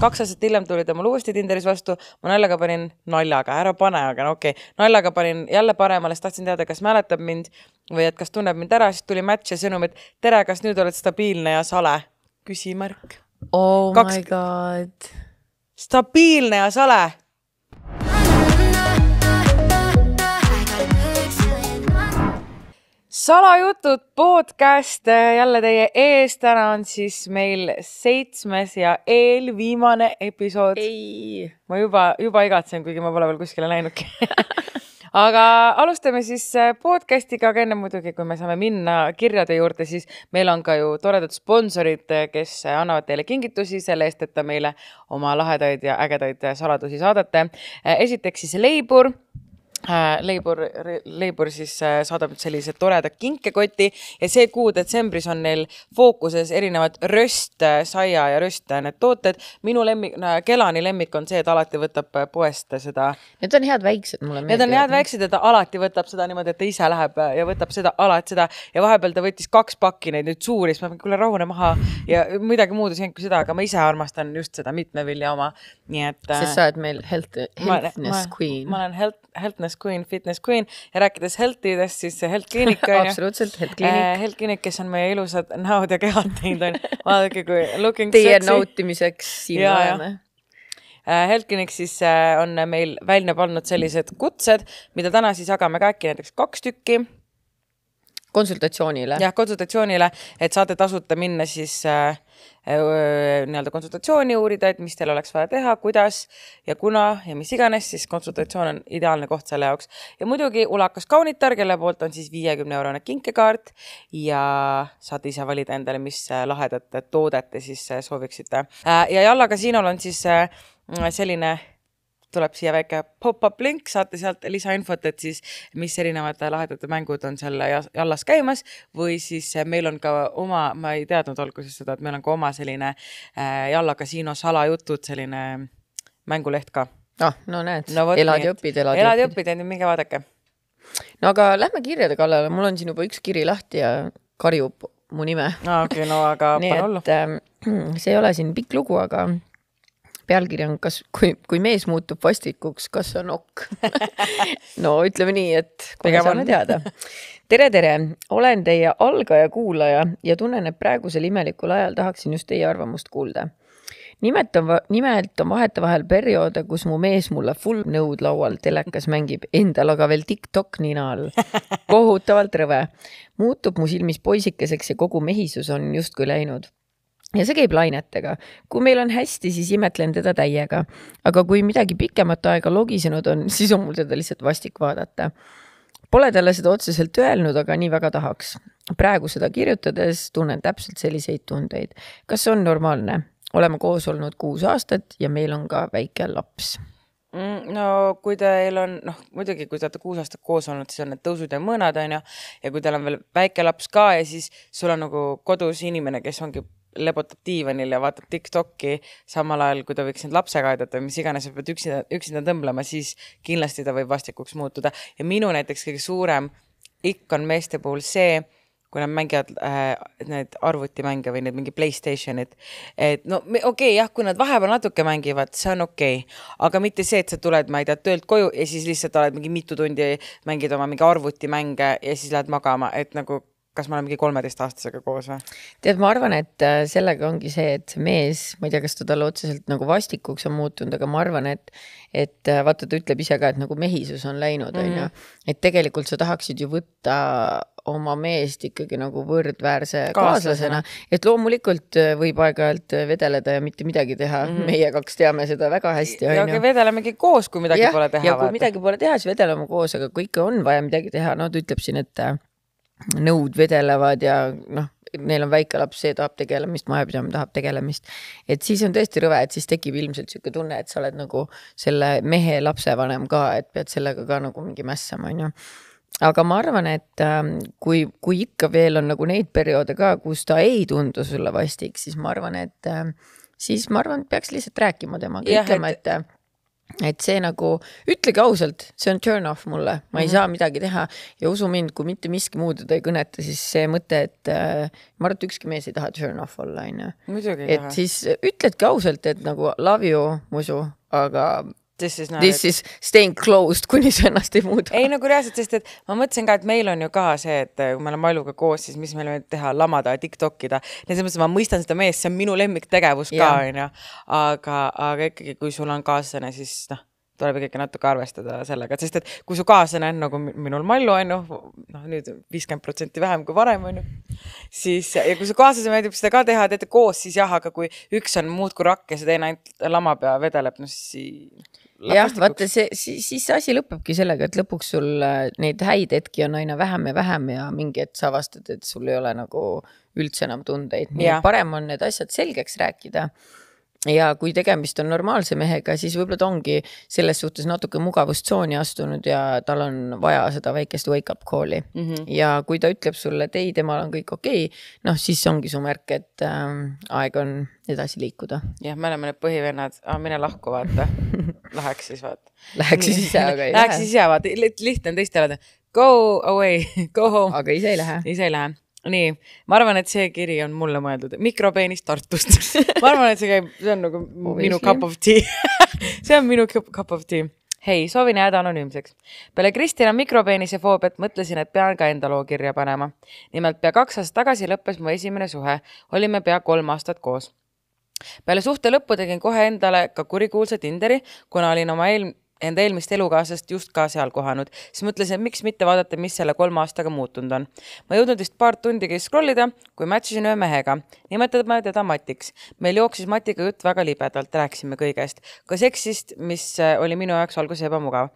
kaks aastat hiljem tuli ta mul uuesti Tinderis vastu, ma naljaga panin, naljaga, ära pane, aga no okei okay., naljaga panin jälle paremale, sest tahtsin teada, kas mäletab mind või et kas tunneb mind ära, siis tuli match ja sõnum, et tere, kas nüüd oled stabiilne ja sale? küsimärk. oh kaks... my god. stabiilne ja sale salajutud podcast jälle teie ees, täna on siis meil seitsmes ja eelviimane episood. ma juba, juba igatsen, kuigi ma pole veel kuskile läinudki aga alustame siis äh, podcast'iga, aga enne muidugi, kui me saame minna kirjade juurde, siis meil on ka ju toredad sponsorid, äh, kes äh, annavad teile kingitusi selle eest, et te meile oma lahedaid ja ägedaid saladusi saadate. esiteks siis Leibur Äh, Leibur, Leibur siis äh, saadab sellise toreda kinkekoti ja see kuu detsembris on neil fookuses erinevad röst, äh, saia ja röst, need tooted. minu lemmik no,, Kelani lemmik on see, et alati võtab poest seda. Need on head väiksed, mulle meeldivad. Need on head väiksed ja ta alati võtab seda niimoodi, et ta ise läheb ja võtab seda, alati seda ja vahepeal ta võttis kaks pakki neid nüüd suuri, siis ma mõtlen, kuule rahune maha ja midagi muud ei söönudki seda, aga ma ise armastan just seda mitme vilja oma nii et. siis sa oled äh, meil health, healthness ma, queen. ma olen health, healthness queen, fitness queen ja rääkides health idest, siis health kliinik on ju. absoluutselt, health kliinik eh,. Health kliinik, kes on meie ilusad näod ja kehad teinud on ju, vaadake kui looking Teie sexy. Teie nautimiseks siin ja, oleme äh, Helkinik siis on meil välja pannud sellised kutsed, mida täna siis jagame ka äkki näiteks kaks tükki. konsultatsioonile. jah, konsultatsioonile, et saate tasuta minna siis äh, Äh, nii-öelda konsultatsiooni uurida, et mis teil oleks vaja teha, kuidas ja kuna ja mis iganes, siis konsultatsioon on ideaalne koht selle jaoks. ja muidugi ulakas kaunitar, kelle poolt on siis viiekümne eurone kinkekaart ja saate ise valida endale, mis äh, lahedat toodet te siis äh, sooviksite. ja Jalla Kasinol on siis selline tuleb siia väike pop-up link, saate sealt lisainfot, et siis mis erinevad lahedad mängud on seal jallas käimas või siis eh, meil on ka oma, ma ei teadnud alguses seda, et meil on ka oma selline eh, Jalla kasiino salajutud selline mänguleht ka. ah, no näed no,, elad ja õpid, elad ja õpid. elad ja õpid, onju, minge vaadake. no aga lähme kirjade kallale, mul on siin juba üks kiri lahti ja karjub mu nime. aa, ah, okei, no aga pane hullu. Ehm, see ei ole siin pikk lugu, aga pealkiri on, kas, kui, kui mees muutub vastikuks, kas on okk no ütleme nii, et kohe saame teada tere, tere, olen teie algaja kuulaja ja tunnen, et praegusel imelikul ajal tahaksin just teie arvamust kuulda. nimelt on, nimelt on vahetevahel perioode, kus mu mees mulle full nõud laual telekas mängib, endal aga veel Tiktok nina all. kohutavalt rõve. muutub mu silmis poisikeseks ja kogu mehisus on justkui läinud ja see käib lainetega. kui meil on hästi, siis imetlen teda täiega. aga kui midagi pikemat aega logisenud on, siis on mul seda lihtsalt vastik vaadata. Pole talle seda otseselt öelnud, aga nii väga tahaks. praegu seda kirjutades tunnen täpselt selliseid tundeid. kas see on normaalne? oleme koos olnud kuus aastat ja meil on ka väike laps mm, no kui teil on, noh muidugi, kui te olete kuus aastat koos olnud, siis on need tõusud ja mõõnad, onju. ja kui teil on veel väike laps ka ja siis sul on nagu kodus inimene, kes ongi lebotab diivanil ja vaatab Tiktoki samal ajal, kui ta võiks nüüd lapsega aidata või mis iganes, sa pead üksinda, üksinda tõmblema, siis kindlasti ta võib vastikuks muutuda. ja minu näiteks kõige suurem ikk on meeste puhul see, kui nad mängivad äh, need arvutimänge või need mingi Playstationid. et no okei okay, jah, kui nad vahepeal natuke mängivad, see on okei okay., aga mitte see, et sa tuled, ma ei tea, töölt koju ja siis lihtsalt oled mingi mitu tundi, mängid oma mingi arvutimänge ja siis lähed magama, et nagu kas me olemegi kolmeteistaastasega koos või? tead, ma arvan, et äh, sellega ongi see, et see mees, ma ei tea, kas ta talle otseselt nagu vastikuks on muutunud, aga ma arvan, et et äh, vaata, ta ütleb ise ka, et nagu mehisus on läinud, mhm. onju. et tegelikult sa tahaksid ju võtta oma meest ikkagi nagu võrdväärse kaaslasena, kaaslasena., et loomulikult äh, võib aeg-ajalt vedeleda ja mitte midagi teha mm, -hmm. meie kaks teame seda väga hästi. ja aga vedelemegi koos, kui midagi ja, pole teha. ja kui vaata. midagi pole teha, siis vedeleme koos, aga kui ikka on vaja midagi teha, no ta ütleb siin, et nõud vedelevad ja noh, neil on väike laps, see tahab tegelemist, majapidamine tahab tegelemist. et siis on tõesti rõve, et siis tekib ilmselt sihuke tunne, et sa oled nagu selle mehe lapsevanem ka, et pead sellega ka nagu mingi mässama, onju aga ma arvan, et ähm, kui, kui ikka veel on nagu neid perioode ka, kus ta ei tundu sulle vastik, siis ma arvan, et ähm, siis ma arvan, et peaks lihtsalt rääkima temaga, ütlema, et, et äh, et see nagu, ütlege ausalt, see on turn off mulle, ma mm -hmm. ei mhm. saa midagi teha ja usu mind, kui mitte miski muud teda ei kõneta, siis see mõte, et äh, ma arvan, et ükski mees ei taha turn off olla, onju. et taha. siis ütledki ausalt, et nagu love you, Musu, aga This is not This it. is staying closed, kuni sa ennast ei muuda. ei nagu reaalselt, sest et ma mõtlesin ka, et meil on ju ka see, et äh, kui me oleme Mailuga koos, siis mis meil on teha, lamada, tiktokida. ja selles mõttes ma mõistan seda meest, see on minu lemmiktegevus yeah. ka onju. aga, aga ikkagi, kui sul on kaaslane, siis noh tuleb ikkagi natuke arvestada sellega, sest et kui su kaaslane on nagu minul Mallu on ju, noh nüüd viiskümmend protsenti vähem kui varem on ju, siis ja kui su kaaslasele meeldib seda ka teha, teete koos, siis jah, aga kui üks on muudkui rakk ja see teine ainult lamab ja vedeleb, no siis jah, vaata see, siis, siis see asi lõpebki sellega, et lõpuks sul äh, neid häid hetki on aina vähem ja vähem ja mingi hetk sa avastad, et sul ei ole nagu üldse enam tundeid, nii et parem on need asjad selgeks rääkida ja kui tegemist on normaalse mehega, siis võib-olla ta ongi selles suhtes natuke mugavustsooni astunud ja tal on vaja seda väikest wake-up call'i mm. -hmm. ja kui ta ütleb sulle, et ei, temal on kõik okei okay,, noh, siis ongi su märk, et äh, aeg on edasi liikuda. jah, me oleme need põhivennad, mine lahku, vaata Läheks siis vaata. Läheks siis ise, aga ei lähe. Läheks siis ise, vaata, lihtne on teistele öelda go away, go home. aga ise ei lähe. ise ei lähe nii, ma arvan, et see kiri on mulle mõeldud, mikropeenis Tartust ma arvan, et see käib, see on nagu Obviously. minu cup of tea see on minu cup of tea. hei, soovin jääda anonüümseks. peale Kristina mikropeenise foobiat mõtlesin, et pean ka enda loo kirja panema. nimelt pea kaks aastat tagasi lõppes mu esimene suhe, olime pea kolm aastat koos peale suhte lõppu tegin kohe endale ka kurikuulsa Tinderi, kuna olin oma eel-, enda eelmist elukaaslast just ka seal kohanud, siis mõtlesin, et miks mitte vaadata, mis selle kolme aastaga muutunud on. ma jõudnud vist paar tundigi scroll ida, kui match isin ühe mehega. nimetame teda Matiks. meil jooksis Matiga jutt väga libedalt, rääkisime kõigest. ka seksist, mis äh, oli minu jaoks alguses ebamugav.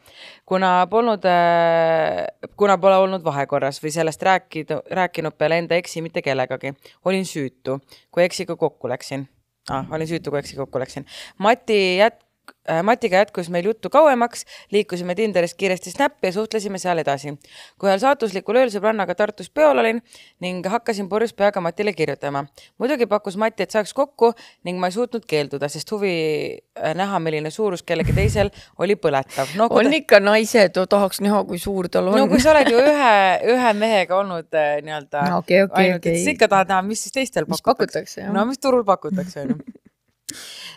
kuna polnud äh,, kuna pole olnud vahekorras või sellest rääkinud, rääkinud peale enda eksi mitte kellegagi. olin süütu, kui eksiga kokku läksin ah,. olin süütu, kui eksiga kokku läksin. Mati jät-, Äh, Matiga jätkus meil juttu kauemaks, liikusime Tinderist kiiresti Snappi ja suhtlesime seal edasi. kui ühel saatuslikul ööl sõbrannaga Tartus peol olin ning hakkasin purjus peaga Matile kirjutama. muidugi pakkus Mati, et saaks kokku ning ma ei suutnud keelduda, sest huvi äh, näha, milline suurus kellegi teisel oli põletav no,. on te... ikka naised, tahaks näha, kui suur tal on. no kui sa oled ju ühe, ühe mehega olnud äh, nii-öelda no, okay, okay, ainult okay., siis ikka tahad näha, mis siis teistel pakutakse. no mis turul pakutakse onju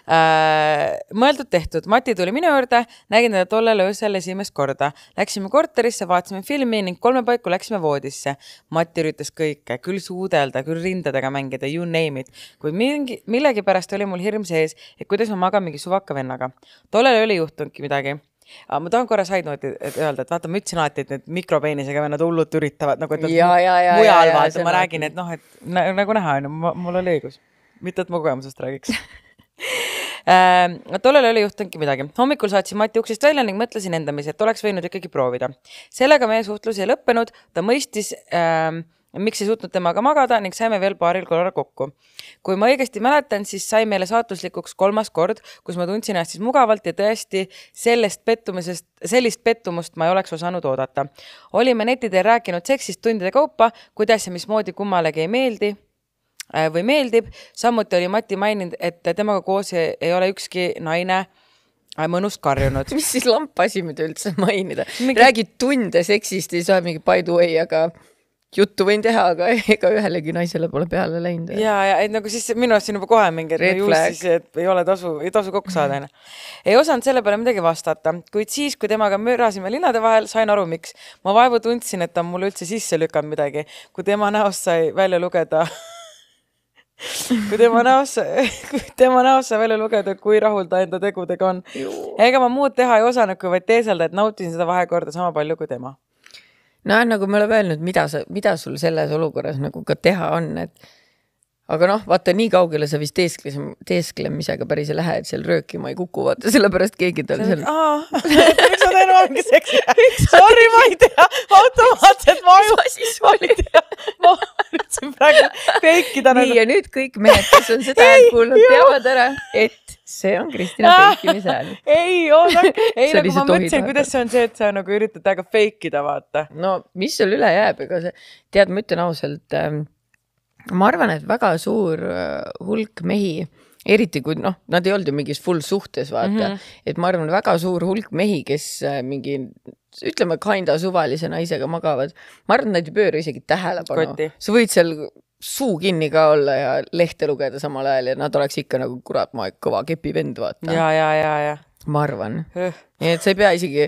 Äh, mõeldud-tehtud, Mati tuli minu juurde, nägin teda tollel öösel esimest korda. Läksime korterisse, vaatasime filmi ning kolme paiku läksime voodisse. Mati üritas kõike, küll suudelda, küll rindadega mängida, you name it. kuid mingi, millegipärast oli mul hirm sees, et kuidas ma magan mingi suvaka vennaga. tollel ööl ei juhtunudki midagi aga ma tahan korra side-note'i öelda, et vaata, ma ütlesin alati, et need mikropeenisega vennad hullult üritavad nagu, et nad ja, ja, ja, mujal vaata, ma räägin, et noh, et nagu näha on ju, mul oli õigus. mitte, et ma kogemusest räägiks Äh, tollal ei ole juhtunudki midagi. hommikul saatsin Mati uksest välja ning mõtlesin endamisi, et oleks võinud ikkagi proovida. sellega meie suhtlus ei lõppenud, ta mõistis äh, miks ei suutnud temaga magada ning saime veel paaril korral kokku. kui ma õigesti mäletan, siis sai meile saatuslikuks kolmas kord, kus ma tundsin ennast siis mugavalt ja tõesti sellest pettumisest, sellist pettumust ma ei oleks osanud oodata. olime netiteel rääkinud seksist tundide kaupa, kuidas ja mismoodi kummalegi ei meeldi Äh, või meeldib. samuti oli Mati maininud, et temaga koos ei ole ükski naine äh, mõnust karjunud mis siis lamp asi, mida üldse mainida mingi..., räägid tunde seksist, ei saa mingi by the way, aga juttu võin teha, aga ega ühelegi naisele pole peale läinud. ja, ja et nagu siis minu arust siin juba kohe mingi, et Red nagu ju flag. siis, et ei ole tasu, ei tasu kokku saada mm. onju. ei osanud selle peale midagi vastata, kuid siis, kui temaga mürasime linnade vahel, sain aru, miks. ma vaevu tundsin, et ta on mulle üldse sisse lükanud midagi, kui tema näost sai välja lugeda kui tema näosse, kui tema näosse välja lugeda, kui rahul ta enda tegudega on. ega ma muud teha ei osanud, kui vaid teeselda, et nautisin seda vahekorda sama palju kui tema. nojah, nagu me oleme öelnud, mida sa, mida sul selles olukorras nagu ka teha on, et aga noh, vaata nii kaugele sa vist teeskles, teesklemisega päris ei lähe, et seal röökima ei kuku, vaata sellepärast keegi tal seal. miks ma teen valgeks, eks? Sorry, ma ei tea, automaatselt ma ju. mis asi see oli? ma üritasin praegu peikida. nii nagu... ja nüüd kõik mehed, kes on seda häält kuulnud, teavad ära, et see on Kristina ah, feikimise hääl. ei, ei nagu ma mõtlesin, kuidas see on see, et sa nagu üritad väga feikida, vaata. no mis sul üle jääb, ega see, tead, ma ütlen ausalt ähm, ma arvan, et väga suur äh, hulk mehi, eriti kui noh, nad ei olnud ju mingis full suhtes, vaata mm, -hmm. et ma arvan, väga suur hulk mehi, kes äh, mingi ütleme, kinda suvalise naisega magavad, ma arvan, nad ei pööra isegi tähelepanu. sa võid seal suu kinni ka olla ja lehte lugeda samal ajal ja nad oleks ikka nagu kurat, ma olen kõva kepivend, vaata. ja, ja, ja, ja. ma arvan. nii et sa ei pea isegi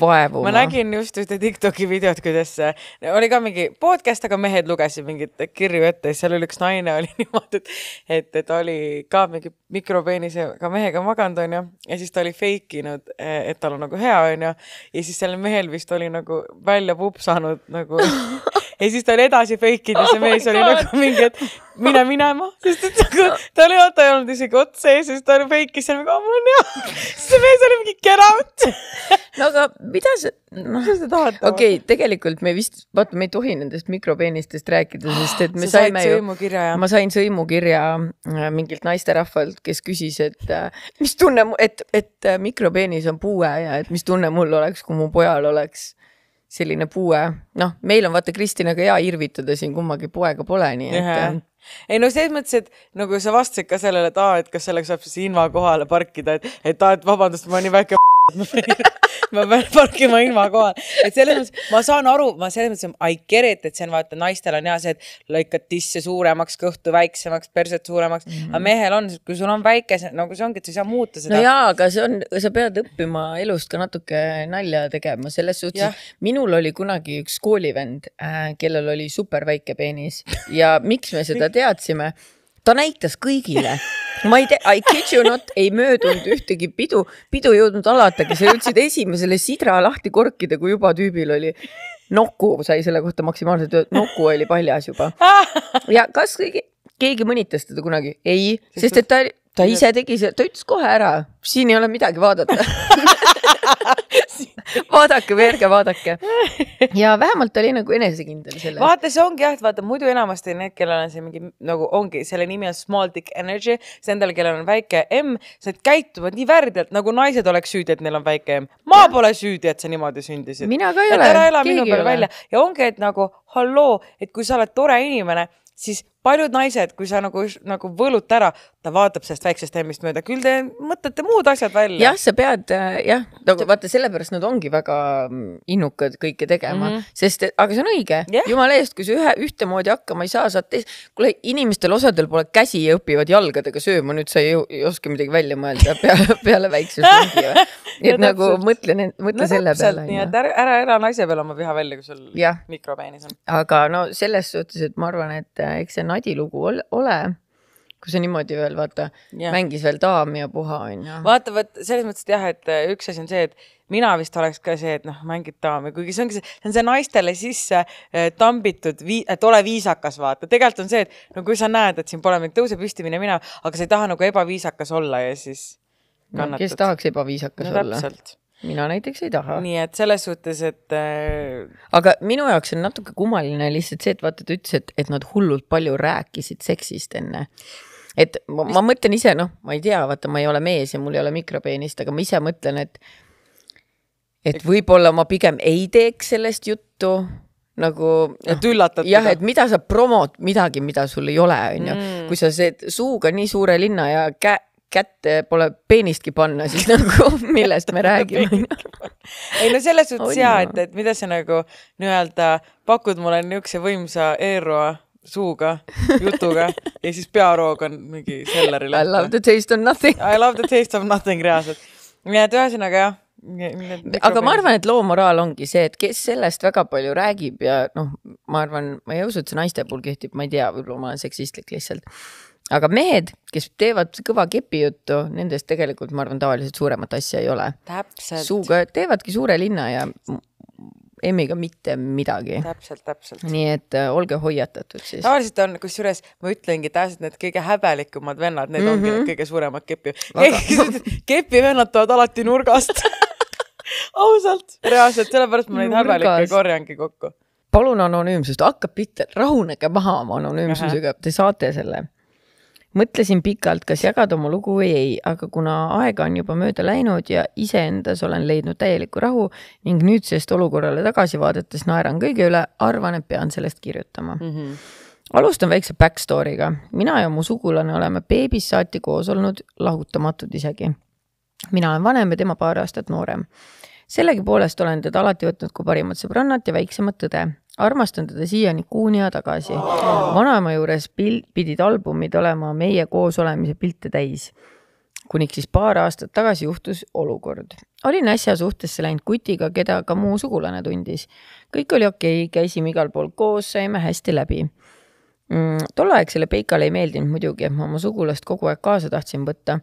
vaevuma. ma nägin just ühte Tiktoki videot, kuidas äh, oli ka mingi podcast, aga mehed lugesid mingeid kirju ette ja seal oli üks naine oli niimoodi, et, et, et oli ka mingi mikropeenisega mehega maganud, onju. ja siis ta oli fake inud, äh, et tal on nagu hea, onju. ja siis sellel mehel vist oli nagu välja pupsanud nagu ja siis ta oli edasi fake inud ja see oh mees oh oli nagu God. nagu mingi, et mine minema, sest et nagu ta oli, ta ei olnud isegi otse ees ja siis ta fake'is seal nagu, aa mul on hea. siis see mees oli mingi get out no aga mida sa, noh. mida sa tahad? okei okay,, tegelikult me vist, vaata, me ei tohi nendest mikropeenistest rääkida, sest et me sa saime ju, ma sain sõimukirja äh, mingilt naisterahvalt, kes küsis, et äh, mis tunne, et, et äh, mikropeenis on puue ja et mis tunne mul oleks, kui mu pojal oleks selline puue. noh, meil on vaata Kristinaga hea irvitada siin, kummagi poega pole, nii et yeah ei no selles mõttes, et nagu sa vastasid ka sellele, et aa, et kas selleks saab siis invakohale parkida, et, et aa, et vabandust, ma olen nii väike ma pean parkima ilma kohal, et selles mõttes ma saan aru, ma selles mõttes I get it, et see on vaata naistel on hea see, et lõikad tisse suuremaks, kõhtu väiksemaks, perset suuremaks mm, -hmm. aga mhm. mehel on, kui sul on väike, nagu see ongi, et sa ei saa muuta seda. no jaa, aga see on, sa pead õppima elust ka natuke nalja tegema, selles suhtes, minul oli kunagi üks koolivend, äh, kellel oli super väike peenis ja miks me seda teadsime ta näitas kõigile ma ei tea, I kid you not, ei möödunud ühtegi pidu, pidu ei jõudnud alatagi, sa jõudsid esimesele sidra lahti korkida, kui juba tüübil oli. Nuku sai selle kohta maksimaalselt, Nuku oli paljas juba. ja kas keegi, keegi mõnitas teda kunagi? ei, sest noh, et ta, ta ise tegi seda, ta ütles kohe ära, siin ei ole midagi vaadata vaadake, veerge, vaadake. ja vähemalt oli nagu enesekindel selles. vaata, see ongi jah, et vaata muidu enamasti need, kellel on see mingi nagu ongi, selle nimi on small dick energy, see endal, kellel on väike M, see käituvad nii värdjalt nagu naised oleks süüdi, et neil on väike M. ma ja. pole süüdi, et sa niimoodi sündisid. mina ka ei et ole. ära ela minu peal välja ja ongi, et nagu halloo, et kui sa oled tore inimene, siis paljud naised, kui sa nagu, nagu võlud ära, ta vaatab sellest väiksest emmist mööda, küll te mõtlete muud asjad välja. jah, sa pead äh, jah, nagu vaata, sellepärast nad ongi väga mm, innukad kõike tegema mm, -hmm. sest aga see on õige yeah., jumala eest, kui sa ühe ühtemoodi hakkama ei saa, saad teist, kuule inimestel osadel pole käsi ja õpivad jalgadega sööma, nüüd sa ei, ei oska midagi välja mõelda peale, peale väikse sundi või et no, nagu täpselt. mõtle, mõtle no, selle täpselt, peale. nii et ära, ära ela naise peale oma viha välja, kui sul ja. mikrobeenis on. aga no selles suhtes, et ma arvan, et äh, eks see nadilugu ole kui sa niimoodi veel vaata ja. mängis veel daam ja puha onju. vaata, vot selles mõttes jah, et äh, üks asi on see, et mina vist oleks ka see, et noh, mängid daami, kuigi see ongi see, see on see naistele sisse äh, tambitud, et ole viisakas, vaata, tegelikult on see, et no kui sa näed, et siin pole mind, tõuse püsti, mine minema, aga sa ei taha nagu ebaviisakas olla ja siis kannatad no,. kes tahaks ebaviisakas no, olla? mina näiteks ei taha. nii et selles suhtes, et äh.... aga minu jaoks on natuke kummaline lihtsalt see, et vaata, ta ütles, et, et nad hullult palju rääkisid seksist enne et ma, ma mõtlen ise, noh, ma ei tea, vaata, ma ei ole mees ja mul ei ole mikropeenist, aga ma ise mõtlen, et et võib-olla ma pigem ei teeks sellest juttu nagu. et üllatad. jah, et mida sa promod midagi, mida sul ei ole, onju. Mm. kui sa see suuga nii suure linna ja käe kätte pole peenistki panna, siis nagu millest me räägime? ei no selles suhtes oh, jaa, et, et mida sa nagu nii-öelda pakud mulle niisuguse võimsa Eeroa suuga, jutuga ja siis pearooga on mingi selleri lätte. I love the taste of nothing I love the taste of nothing reaalselt. nii et ühesõnaga jah aga ma arvan, et loo moraal ongi see, et kes sellest väga palju räägib ja noh, ma arvan, ma ei usu, et see naiste puhul kehtib, ma ei tea, võib-olla ma olen seksistlik lihtsalt aga mehed, kes teevad kõva kepijuttu, nendest tegelikult ma arvan, tavaliselt suuremat asja ei ole. suuga teevadki suure linna ja emmiga mitte midagi. täpselt, täpselt. nii et äh, olge hoiatatud siis. tavaliselt on, kusjuures ma ütlengi, tavaliselt need kõige häbelikumad vennad, need mm -hmm. ongi need mhm. kõige suuremad kepi Aga... kepivennad tulevad alati nurgast ausalt, reaalselt, sellepärast ma neid häbelikke korjangi kokku. palun anonüümsust, hakka pihta, rahunege maha oma anonüümsusega, te saate selle mõtlesin pikalt, kas jagada oma lugu või ei, aga kuna aega on juba mööda läinud ja iseendas olen leidnud täieliku rahu ning nüüdsest olukorrale tagasi vaadates naeran kõige üle, arvan, et pean sellest kirjutama mm. -hmm alustan väikse back story'ga. mina ja mu sugulane oleme beebist saati koos olnud, lahutamatud isegi. mina olen vanem ja tema paar aastat noorem. sellegipoolest olen teda alati võtnud kui parimat sõbrannat ja väiksemat õde armastan teda siiani kuuni aja tagasi oh.. vanaema juures pil-, pidid albumid olema meie koosolemise pilte täis. kuniks siis paar aastat tagasi juhtus olukord. olin äsja suhtesse läinud kutiga, keda ka muu sugulane tundis. kõik oli okei okay,, käisime igal pool koos, saime hästi läbi mm,. tolleaegsele Peikale ei meeldinud muidugi, et ma oma sugulast kogu aeg kaasa tahtsin võtta.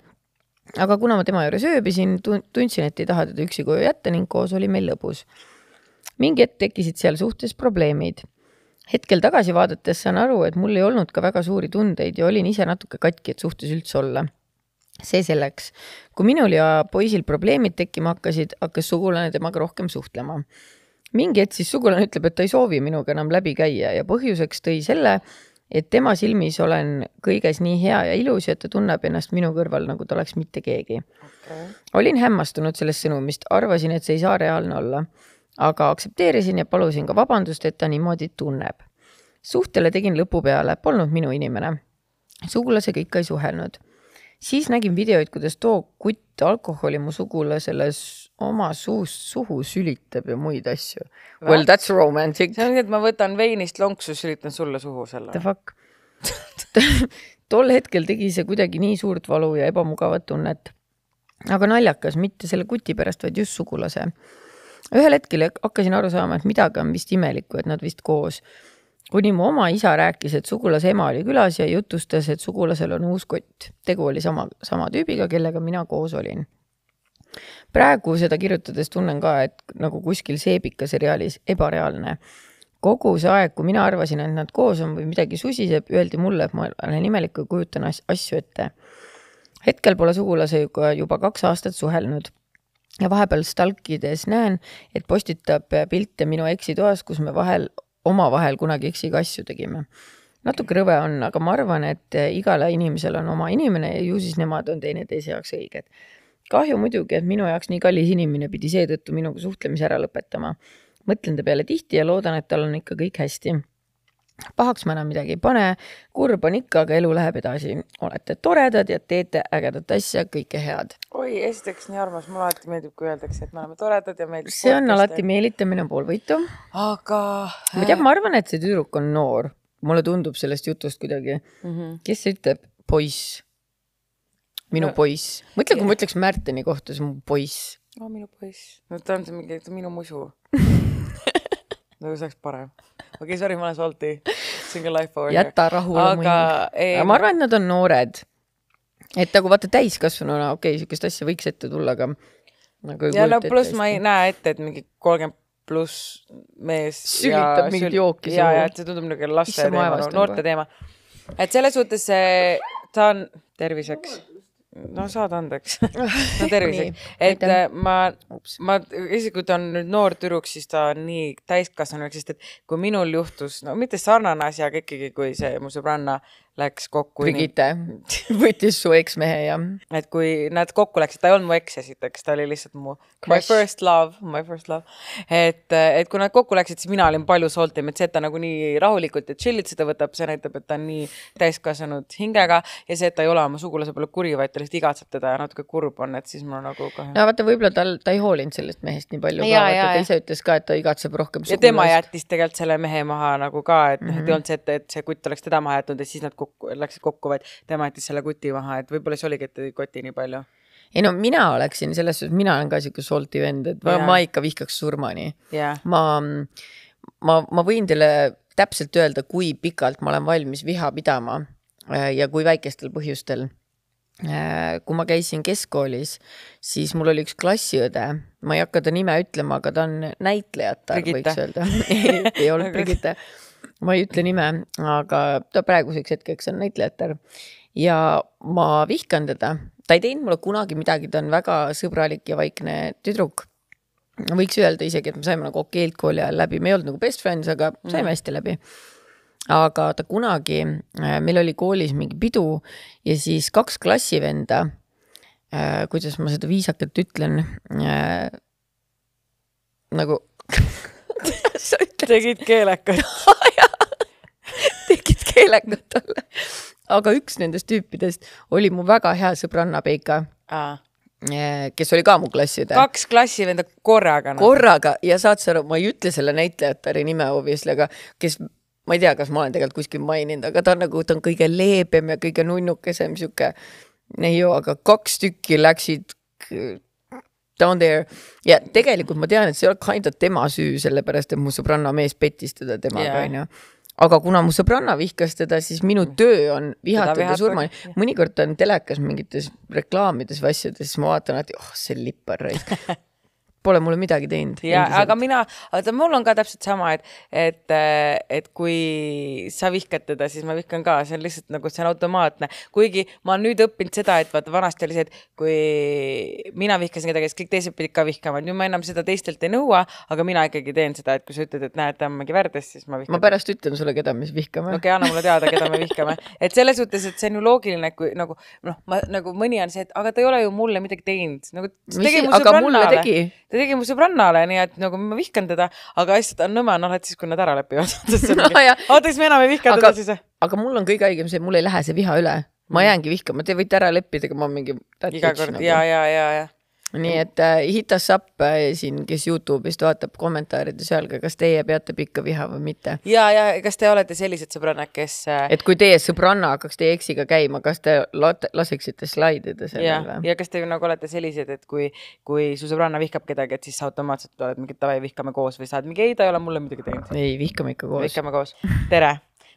aga kuna ma tema juures ööbisin, tundsin, et ei taha teda üksi koju jätta ning koos oli meil lõbus mingi hetk tekkisid seal suhtes probleemid. hetkel tagasi vaadates saan aru, et mul ei olnud ka väga suuri tundeid ja olin ise natuke katki, et suhtes üldse olla see selleks. kui minul ja poisil probleemid tekkima hakkasid, hakkas sugulane temaga rohkem suhtlema. mingi hetk siis sugulane ütleb, et ta ei soovi minuga enam läbi käia ja põhjuseks tõi selle, et tema silmis olen kõiges nii hea ja ilus ja et ta tunneb ennast minu kõrval, nagu ta oleks mitte keegi okay.. olin hämmastunud sellest sõnumist, arvasin, et see ei saa reaalne olla aga aktsepteerisin ja palusin ka vabandust, et ta niimoodi tunneb. suhtele tegin lõpu peale, polnud minu inimene. sugulasega ikka ei suhelnud. siis nägin videoid, kuidas too kutt alkoholi mu sugulasele oma suust suhu sülitab ja muid asju. Well that's romantic. see on nii, et ma võtan veinist lonksu, sülitan sulle suhu selle. The fuck tol hetkel tegi see kuidagi nii suurt valu ja ebamugavat tunnet. aga naljakas, mitte selle kuti pärast, vaid just sugulase ühel hetkel hakkasin aru saama, et midagi on vist imelikku, et nad vist koos. kuni mu oma isa rääkis, et sugulase ema oli külas ja jutustas, et sugulasel on uus kott. tegu oli sama, sama tüübiga, kellega mina koos olin. praegu seda kirjutades tunnen ka, et nagu kuskil seebika seriaalis ebareaalne kogu see aeg, kui mina arvasin, et nad koos on või midagi susiseb, öeldi mulle, et ma olen imelik ja kujutan asju ette. hetkel pole sugulasega juba kaks aastat suhelnud ja vahepeal stalkides näen, et postitab pilte minu eksitoas, kus me vahel, omavahel kunagi eksiga asju tegime. natuke rõve on, aga ma arvan, et igal inimesel on oma inimene ja ju siis nemad on teineteise jaoks õiged. kahju muidugi, et minu jaoks nii kallis inimene pidi seetõttu minuga suhtlemise ära lõpetama. mõtlen ta peale tihti ja loodan, et tal on ikka kõik hästi pahaks ma enam midagi ei pane, kurb on ikka, aga elu läheb edasi. olete toredad ja teete ägedat asja, kõike head. oi, esiteks nii armas, mulle alati meeldib, kui öeldakse, et me oleme toredad ja meeldib. see on alati meelitamine poolvõitu. aga. ma tean, ma arvan, et see tüdruk on noor, mulle tundub sellest jutust kuidagi mm. -hmm. kes ütleb poiss? minu no, poiss, mõtle, kui ja. ma ütleks Märteni kohta, see on mu poiss. no minu poiss, no ta on see mingi minu musu nagu see oleks parem. okei okay,, sorry, ma olen salty, single life power. jäta rahule aga... mu hing. aga ma arvan, et nad on noored. et nagu vaata täiskasvanuna, okei okay,, siukest asja võiks ette tulla, aga nagu. ja no pluss ma ei näe ette, et mingi kolmkümmend pluss mees. sülitab mingit jooki. ja, ja et see tundub nagu laste teema, nagu noorte teema. et selles suhtes see, ta on terviseks no saad andeks no terviseks et äh, ma, ma isiklikult on nüüd noor tüdruk, siis ta on nii täiskasvanuks, sest et kui minul juhtus, no mitte sarnane asi, aga ikkagi, kui see mu sõbranna läks kokku. Brigitte nii... võttis su eksmehe ja. et kui nad kokku läksid, ta ei olnud mu eks esiteks, ta oli lihtsalt mu Crush. my first love, my first love. et, et kui nad kokku läksid, siis mina olin palju soltim, et see, et ta nagunii rahulikult ja chill'it seda võtab, see näitab, et ta on nii täiskasvanud hingega ja see, et ta ei ole oma sugulase peale kuri, vaid ta lihtsalt igatseb teda ja natuke kurb on, et siis mul nagu kohe. no vaata, võib-olla tal, ta ei hoolinud sellest mehest nii palju ja, ka, vaata ta ise ütles ka, et ta igatseb rohkem sugulast. ja tema jättis tegelikult selle mehe maha nagu ka, et noh mm -hmm., et ei mhm. olnud see, et, et see kutt oleks teda maha jätnud ja siis nad kokku kokku, läksid kokku, vaid tema jättis selle kuti maha, et võib-olla see oligi, et ta koti nii palju ei no mina oleksin selles suhtes, mina olen ka sihuke solti vend, et ma, yeah. ma ikka vihkaks surmani yeah.. ma, ma, ma võin teile täpselt öelda, kui pikalt ma olen valmis viha pidama äh, ja kui väikestel põhjustel. Äh, kui ma käisin keskkoolis, siis mul oli üks klassiõde, ma ei hakka ta nime ütlema, aga ta on näitlejata, võiks öelda ei olnud Brigitte ma ei ütle nime, aga ta praeguseks hetkeks on näitlejatar ja ma vihkan teda. ta ei teinud mulle kunagi midagi, ta on väga sõbralik ja vaikne tüdruk. võiks öelda isegi, et me saime nagu okeilt kooli ajal läbi, me ei olnud nagu best friends, aga mm. saime mm. hästi läbi aga ta kunagi, äh, meil oli koolis mingi pidu ja siis kaks klassivenda, äh, kuidas ma seda viisakalt ütlen äh,, nagu tegid keelekat tegid keelekat talle. aga üks nendest tüüpidest oli mu väga hea sõbranna Peika eh, kes oli ka mu klasside. kaks klassivenda korraga no.. Nagu. korraga ja saad sa aru, ma ei ütle selle näitlejatari nime obviously, aga kes, ma ei tea, kas ma olen tegelikult kuskil maininud, aga ta on nagu, ta on kõige leebem ja kõige nunnukesem sihuke neiu, aga kaks tükki läksid down there ja tegelikult ma tean, et see ei ole kind of tema süü, sellepärast et mu sõbranna mees pettis teda temaga yeah., onju aga kuna mu sõbranna vihkas teda, siis minu mm. töö on vihata ta surmani. mõnikord ta on telekas mingites reklaamides või asjades, siis ma vaatan alati, oh see lipar raisk pole mulle midagi teinud. ja, aga mina, vaata mul on ka täpselt sama, et, et, äh, et kui sa vihkad teda, siis ma vihkan ka, see on lihtsalt nagu, see on automaatne. kuigi ma olen nüüd õppinud seda, et vaata vanasti oli see, et kui mina vihkasin kedagi, siis kõik teised pidid ka vihkama, nüüd ma enam seda teistelt ei nõua, aga mina ikkagi teen seda, et kui sa ütled, et näed, ta on mingi värdjas, siis ma vihkan. ma pärast ütlen sulle, keda me siis vihkame. okei okay,, anna mulle teada, keda me vihkame. et selles suhtes, et see on ju loogiline, kui nagu noh, ma nagu mõni on see, et aga ta ei ole ju mulle midagi teinud nagu, Mis, tegi, ta tegi mu sõbrannale, nii et nagu ma vihkan teda, aga lihtsalt on nõme on alati siis, kui nad ära lepivad no, oota, kas me enam ei vihka aga, teda siis või? aga mul on kõige haigem see, mul ei lähe see viha üle. ma mm. jäängi vihkama, te võite ära leppida, aga ma mingi. iga kord nagu. ja, ja, ja, ja nii et hit us up siin, kes Youtube'ist vaatab kommentaarides, öelge, kas teie peate pikka viha või mitte. ja, ja kas te olete sellised sõbrannad, kes. Äh, et kui teie sõbranna hakkaks teie eksiga käima, kas te laseksite slaidida sellele või? ja kas te nagu olete sellised, et kui, kui su sõbranna vihkab kedagi, et siis sa automaatselt oled mingi davai, vihkame koos või saad mingi ei, ta ei ole mulle midagi teinud. ei, vihkame ikka koos. vihkame koos. tere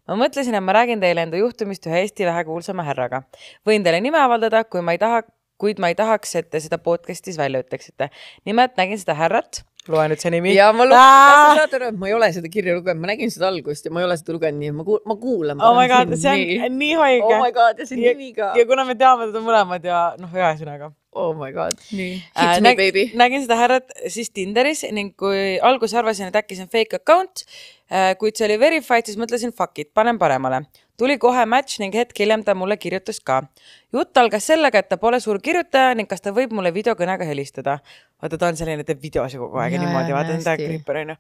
ma mõtlesin, et ma räägin teile enda juhtumist ühe Eesti vähekuulsama härraga. võin teile nime avaldada, kui ma ei taha kuid ma ei tahaks, et te seda podcast'is välja ütleksite. nimelt nägin seda härrat loe nüüd see nimi. ja ma lugesin, saate aru, et ma ei ole seda kirja lugenud, ma nägin seda algust ja ma ei ole seda lugenud, nii et ma kuul-, ma kuulan. oh my god, see on nii, nii haige. oh my god ja see nimi ka. ja kuna me teame teda mõlemad ja noh, ühesõnaga. Oh my god, nii äh,. Näg, nägin seda härrat siis Tinderis ning kui alguses arvasin, et äkki see on fake account Äh, kuid see oli verified, siis mõtlesin fuck it, panen paremale. tuli kohe match ning hetk hiljem ta mulle kirjutas ka. jutt algas sellega, et ta pole suur kirjutaja ning kas ta võib mulle videokõnega helistada. vaata, ta on selline, teeb videosi kogu aeg ja no, niimoodi, vaata, ta on kriiper onju.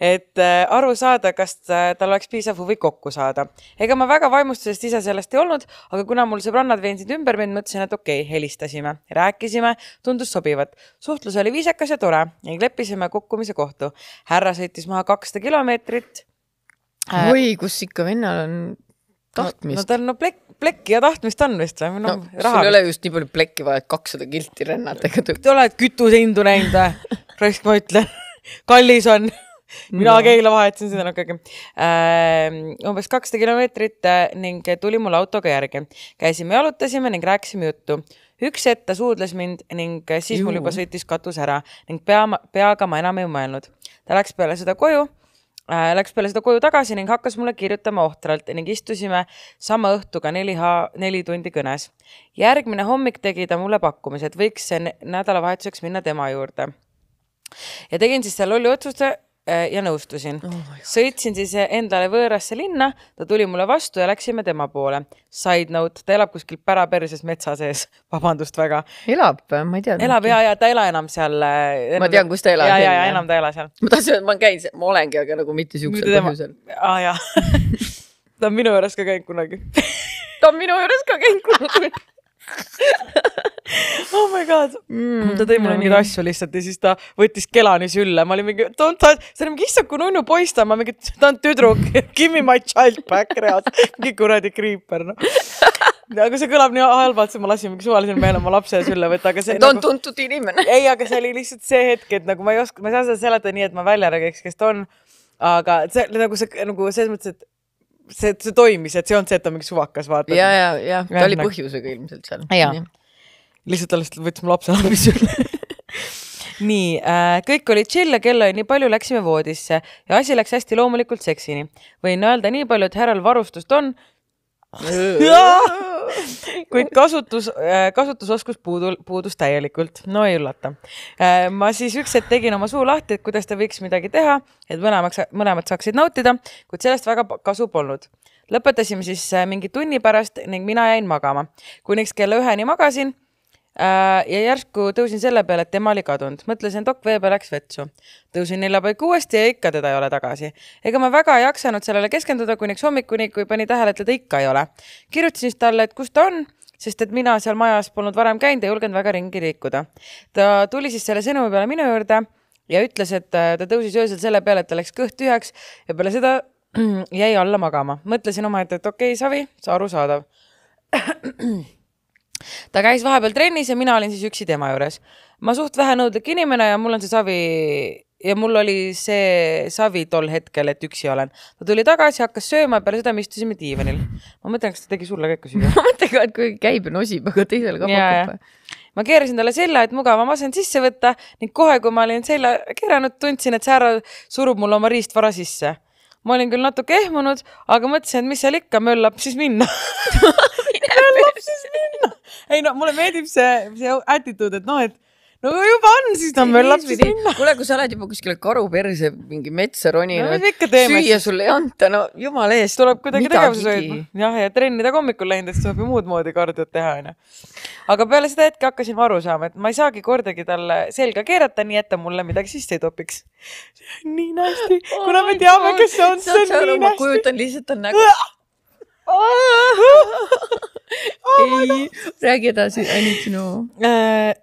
et äh, aru saada, kas äh, tal oleks piisav huvi kokku saada. ega ma väga vaimustusest ise sellest ei olnud, aga kuna mul sõbrannad veensid ümber mind, mõtlesin, et okei okay,, helistasime, rääkisime, tundus sobivat. suhtlus oli viisakas ja tore ning leppisime kokkumise kohtu. härra sõitis maha kakssada kilomeetrit liitrit. oi, äh, kus ikka vennal on tahtmist no,. no tal on no plekk, plekki ja tahtmist on vist või no,? no raha. sul ei ole just nii palju plekki vaja, et kakssada kilti rännata ega tõ-. oled kütusehindu näinud või? raisk ma ütlen, kallis on. mina no. Keila vahetasin seda natuke äh,. umbes kakssada kilomeetrit äh, ning tuli mul autoga järgi. käisime, jalutasime ning rääkisime juttu üks hetk ta suudles mind ning siis Juh. mul juba sõitis katus ära ning pea, peaga ma enam ei mõelnud. ta läks peale seda koju Äh, läks peale seda koju tagasi ning hakkas mulle kirjutama ohtralt ning istusime sama õhtu ka neli, neli tundi kõnes. järgmine hommik tegi ta mulle pakkumise, et võiks nädalavahetuseks minna tema juurde. ja tegin siis selle lolli otsuse, Äh, ja nõustusin oh. sõitsin siis endale võõrasse linna, ta tuli mulle vastu ja läksime tema poole. Side note, ta elab kuskil päraperses metsa sees, vabandust väga. elab või, ma ei tea. elab ja, ja ta ei ela enam seal. Äh, ma tean, kus ta elab. ja, ja, ja enam ta ei ela seal. ma tahtsin öelda, ma käin, ma olengi, aga nagu mitte siuksel põhjusel. aa ah, jaa ta on minu juures ka käinud kunagi ta on minu juures ka käinud kunagi oh my god mm,. ta tõi mulle no, mingeid asju lihtsalt ja siis ta võttis kelani sülle, ma olin mingi, ta on, ta, see on mingi issaku nunnu poiss, ta on, ma mingi, ta on tüdruk, give me my child back reas, mingi kuradi kriiper noh. aga see kõlab nii halvalt, siis ma lasin mingi suvalisel mehel oma lapse sülle võtta, aga see. ta on nagu, tuntud inimene. ei, aga see oli lihtsalt see hetk, et nagu ma ei oska, ma ei saa seda seletada nii, et ma välja räägiks, kes ta on. aga see nagu see nagu selles mõttes, et see, see toimis, et see ei olnud see, et ta mingi suvakas vaatab. ja, ja, ja ta ja, oli nagu... põhjusega ilmselt seal. lihtsalt alles võtsime lapse abis üle nii äh,, kõik oli chill ja kell oli nii palju, läksime voodisse ja asi läks hästi loomulikult seksini. võin öelda nii palju, et härral varustust on, kuid kasutus, äh, kasutusoskus puudu, puudus täielikult, no ei üllata. Äh, ma siis üks hetk tegin oma suu lahti, et kuidas ta võiks midagi teha, et mõlemaks, mõlemad saaksid nautida, kuid sellest väga kasu polnud. lõpetasime siis äh, mingi tunni pärast ning mina jäin magama. kuniks kella üheni magasin Äh, ja järsku tõusin selle peale, et tema oli kadunud. mõtlesin, et okk, veebe läks vetsu. tõusin nelja paiku uuesti ja ikka teda ei ole tagasi. ega ma väga ei jaksanud sellele keskenduda kuniks hommikuni, kui pani tähele, et teda ikka ei ole. kirjutasin siis talle, et kus ta on, sest et mina seal majas polnud varem käinud ja julgenud väga ringi liikuda. ta tuli siis selle sõnumi peale minu juurde ja ütles, et äh, ta tõusis öösel selle peale, et tal läks kõht tühjaks ja peale seda jäi alla magama. mõtlesin omaette, et okei okay,, savi, arusaadav ta käis vahepeal trennis ja mina olin siis üksi tema juures. ma suht vähenõudlik inimene ja mul on see savi ja mul oli see savi tol hetkel, et üksi olen. ta tuli tagasi, hakkas sööma ja peale seda me istusime diivanil. ma mõtlen, kas ta tegi sulle ka ikka süüa ma mõtlen ka, et kui käib ja nosib, aga teisel ka pakub. ma keerasin talle selja, et mugavam asend sisse võtta ning kohe, kui ma olin selja keeranud, tundsin, et säära surub mul oma riistvara sisse. ma olin küll natuke ehmunud, aga mõtlesin, et mis seal ikka, möllab siis minna laps siis minna? ei no mulle meeldib see, see attitude, et noh, et no kui juba on, siis ta on veel lapsi sinna. kuule, kui sa oled juba kuskile karu perse mingi metsa roninud no,, süüa sulle ei anta, no jumala eest. tuleb kuidagi tegevuses hoida. jah, ja trenni taga hommikul läinud, et saab ju muud moodi kardiot teha, onju. aga peale seda hetke hakkasin ma aru saama, et ma ei saagi kordagi talle selga keerata, nii et ta mulle midagi sisse ei topiks. nii nästi oh, kuna me oh teame, kes see on, see on nii nästi. ma kujutan lihtsalt ta nägu oh, oh ei, räägi edasi, I need to know äh,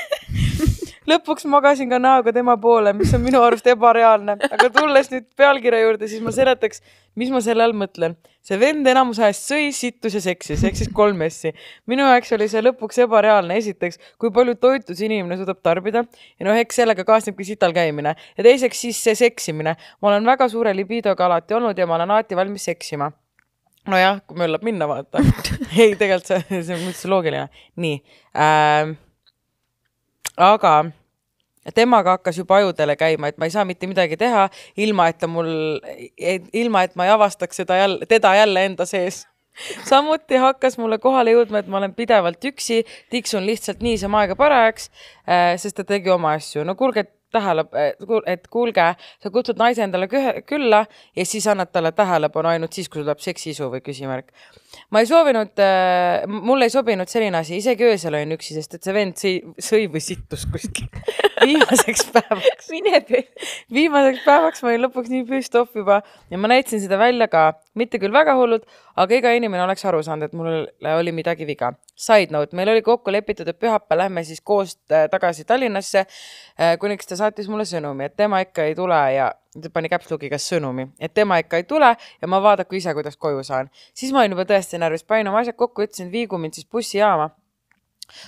lõpuks magasin ka näoga tema poole, mis on minu arust ebareaalne, aga tulles nüüd pealkirja juurde, siis ma seletaks, mis ma selle all mõtlen. see vend enamus ajast sõi, sittus ja seksis ehk siis kolm S-i. minu jaoks oli see lõpuks ebareaalne, esiteks, kui palju toitu see inimene suudab tarbida ja noh, eks sellega kaasnebki sital käimine ja teiseks siis see seksimine. ma olen väga suure libidoga alati olnud ja ma olen alati valmis seksima nojah, kui möllab minna, vaata ei, tegelikult see, see on üldse loogiline. nii ähm,. aga temaga hakkas juba ajudele käima, et ma ei saa mitte midagi teha, ilma et ta mul, ilma et ma ei avastaks seda jälle, teda jälle enda sees samuti hakkas mulle kohale jõudma, et ma olen pidevalt üksi, tiksun lihtsalt niisama aega parajaks, äh, sest ta tegi oma asju. no kuulge, tähelepanu, eh, et kuulge, sa kutsud naise endale külla ja siis annad talle tähelepanu ainult siis, kui tuleb seksiisu või küsimärk. ma ei soovinud äh,, eh, mulle ei sobinud selline asi, isegi öösel olin üksi, sest et see vend sõi, sõi või sittus kuskil viimaseks päevaks. mine püü-. viimaseks päevaks ma olin lõpuks nii püsti off juba ja ma näitasin seda välja ka, mitte küll väga hullult, aga iga inimene oleks aru saanud, et mul oli midagi viga. Side note, meil oli kokku lepitud, et pühapäeval lähme siis koos äh, tagasi Tallinnasse, äh, kuniks ta saatis mulle sõnumi, et tema ikka ei tule ja ta pani käpslugiga sõnumi, et tema ikka ei tule ja ma vaadaku ise, kuidas koju saan. siis ma olin juba tõesti närvis, panin oma asjad kokku, ütlesin, et viigu mind siis bussijaama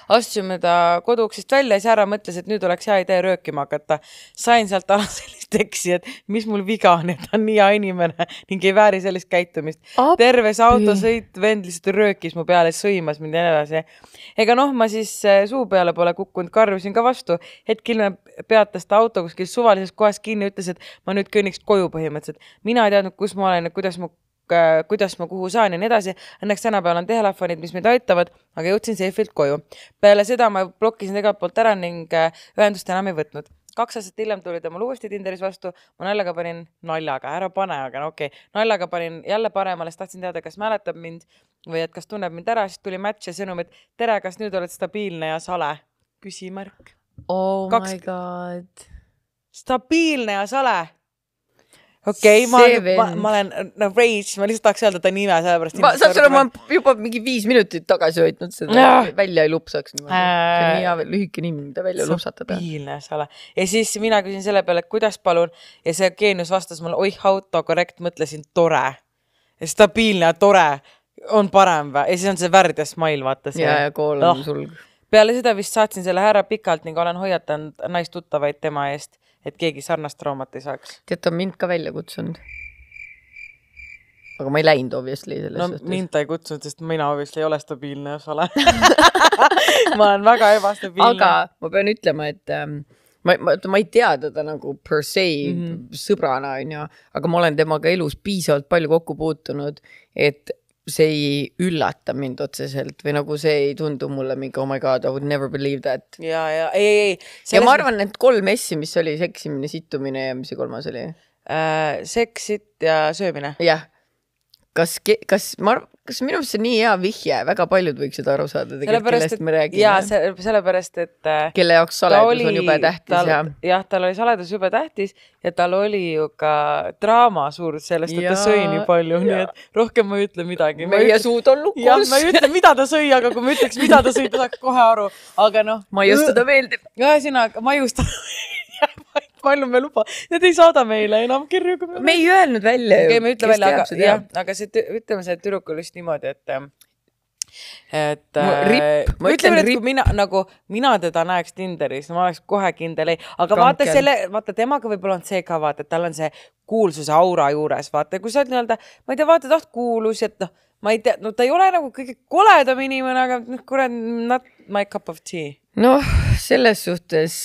astusime ta koduuksest välja, siis härra mõtles, et nüüd oleks hea idee röökima hakata. sain sealt ära sellist eksi, et mis mul viga on, et ta on nii hea inimene ning ei vääri sellist käitumist. terves autosõit, vend lihtsalt röökis mu peale, sõimas mind ja nii edasi. ega noh, ma siis eh, suu peale pole kukkunud, karjusin ka vastu. hetk hiljem peatas ta auto kuskil suvalises kohas kinni, ütles, et ma nüüd kõnniks koju põhimõtteliselt. mina ei teadnud, kus ma olen, kuidas mu Äh, kuidas ma kuhu saan ja nii edasi. Õnneks tänapäeval on telefonid, mis mind aitavad, aga jõudsin seifilt koju. peale seda ma blokkisin igalt poolt ära ning äh, ühendust enam ei võtnud kaks aastat hiljem tuli ta mul uuesti Tinderis vastu, ma naljaga panin, naljaga, ära pane, aga no okei okay., naljaga panin jälle paremale, sest tahtsin teada, kas mäletab mind või et kas tunneb mind ära, siis tuli match ja sõnum, et tere, kas nüüd oled stabiilne ja sale? küsimärk. oh kaks... my god. stabiilne ja sale okei okay,, ma, ma, ma olen, no Rage, ma lihtsalt tahaks öelda ta nime, sellepärast. ma, saad sa aru, ma olen juba mingi viis minutit tagasi hoidnud seda no., välja ei lupsaks niimoodi äh,. see on äh. nii hea lühike nimi, mida välja lupsata peab. piinle sa oled. ja siis mina küsin selle peale, kuidas palun ja see geenius vastas mulle, oih, autokorrekt, mõtlesin tore. stabiilne, tore on parem või? ja siis on see värdja smile, vaata see. ja, ja kool on oh. sulg. peale seda vist saatsin selle härra pikalt ning olen hoiatanud naistuttavaid tema eest et keegi sarnast traumat ei saaks. tead, ta on mind ka välja kutsunud. aga ma ei läinud obviously selles no, suhtes. mind ta ei kutsunud, sest mina obviously ei ole stabiilne, eks ole ma olen väga ebastabiilne. aga ma pean ütlema, et ähm, ma, ma, ma ei tea teda nagu per se mm -hmm. sõbrana, onju, aga ma olen temaga elus piisavalt palju kokku puutunud, et see ei üllata mind otseselt või nagu see ei tundu mulle mingi oh my god, I would never believe that. ja, ja ei, ei, ei. ja ma arvan, need kolm S-i, mis oli seksimine, sittumine ja mis see kolmas oli äh,? seks, sitt ja söömine. jah. kas, kas ma, kas minu meelest see on nii hea vihje, väga paljud võiksid aru saada tegelikult, kellest et, me räägime. jaa, sellepärast, et äh, kelle jaoks saladus oli, on jube tähtis tal, ja. jah, tal oli saladus jube tähtis ja tal oli ju ka draama suur sellest, et ta sõi nii palju, nii et rohkem ma ei ütle midagi. meie ütlen, suud on lukus. jah, ma ei ütle, mida ta sõi, aga kui ma ütleks, mida ta sõi, ta saaks kohe aru, aga noh. maius teda meeldib. ühesõnaga, maius teda meeldib palju me luba, nad ei saada meile enam kirju. Me... me ei öelnud välja ju. okei, me ei ütle välja, aga seda, jah, aga see, ütleme see tüdruk oli just niimoodi, et et no, ripp, ma äh, ütlen, et kui mina nagu, mina teda näeks Tinderis no,, ma oleks kohe kindel ei, aga Kankel. vaata selle, vaata temaga võib-olla on see ka vaata, et tal on see kuulsuse aura juures, vaata, kui sa oled nii-öelda, ma ei tea, vaata ta on kuulus, et noh, ma ei tea, no ta ei ole nagu kõige koledam inimene, aga noh, kurat, not my cup of tea. noh, selles suhtes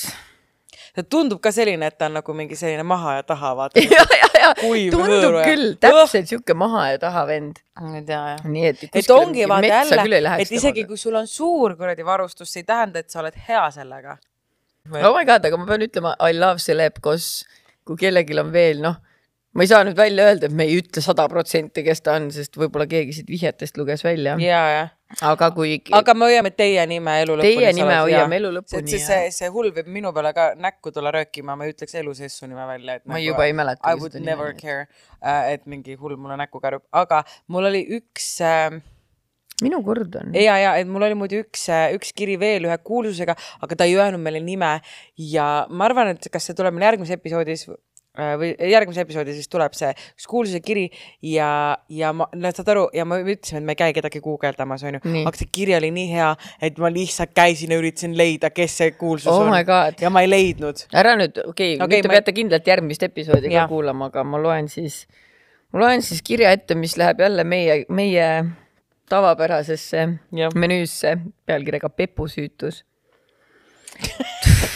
ta tundub ka selline, et ta on nagu mingi selline maha ja taha, vaata ja, ja, ja tundub võõru, küll, täpselt sihuke maha ja taha vend. ma ei tea jah. nii et. et ongi vaata jälle, et isegi kui sul on suur kuradi varustus, see ei tähenda, et sa oled hea sellega. oh my god, aga ma pean ütlema I love celeb, kus kui kellelgi on veel noh ma ei saa nüüd välja öelda, et me ei ütle sada protsenti, kes ta on, sest võib-olla keegi siit vihjetest luges välja. ja, jah. aga kui. aga me hoiame teie nime elu lõpuni. Teie nime hoiame elu lõpuni. see, see, see hull võib minu peale ka näkku tulla röökima, ma ei ütleks elu sees su nime välja, et. ma nagu, juba ei mäleta. I would never nime. care uh,, et mingi hull mulle näkku kärub, aga mul oli üks uh, minu kord on. ja, ja, et mul oli muidu üks, äh, üks kiri veel ühe kuulsusega, aga ta ei öelnud meile nime ja ma arvan, et kas see tuleb meil järgmises episoodis Äh, või järgmise episoodi siis tuleb see üks kuulsuse kiri ja, ja ma, no saad aru, ja ma ütlesin, et ma ei käi kedagi guugeldamas, onju, aga see kiri oli nii hea, et ma lihtsalt käisin ja üritasin leida, kes see kuulsus oh on. ja ma ei leidnud. ära nüüd, okei okay, okay, nüüd te ma... peate kindlalt järgmist episoodi ka kuulama, aga ma loen siis, ma loen siis kirja ette, mis läheb jälle meie, meie tavapärasesse ja. menüüsse pealkirjaga pepusüütus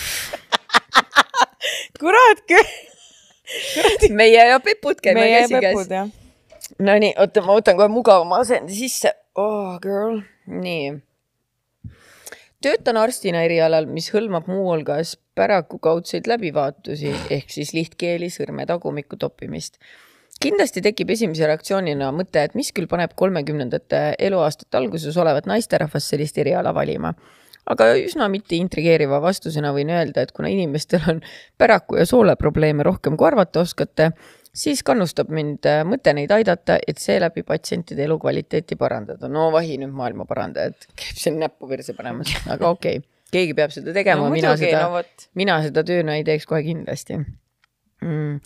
kurat küll meie ja Pepud käime meie käsikäes. Nonii, oota, ma võtan kohe mugavama asendi sisse. oh girl, nii. töötan arstina erialal, mis hõlmab muuhulgas päraku kaudseid läbivaatusi ehk siis lihtkeeli sõrme tagumikku toppimist kindlasti tekib esimese reaktsioonina mõte, et mis küll paneb kolmekümnendate eluaastate alguses olevat naisterahvast sellist eriala valima aga üsna mitte intrigeeriva vastusena võin öelda, et kuna inimestel on päraku ja sooleprobleeme rohkem kui arvata oskate, siis kannustab mind äh, mõte neid aidata, et seeläbi patsientide elukvaliteeti parandada. no vahi nüüd maailma parandajad käib siin näppu virse panemas, aga okei okay., keegi peab seda tegema no,, mina seda no,, mina seda tööna ei teeks kohe kindlasti Mm.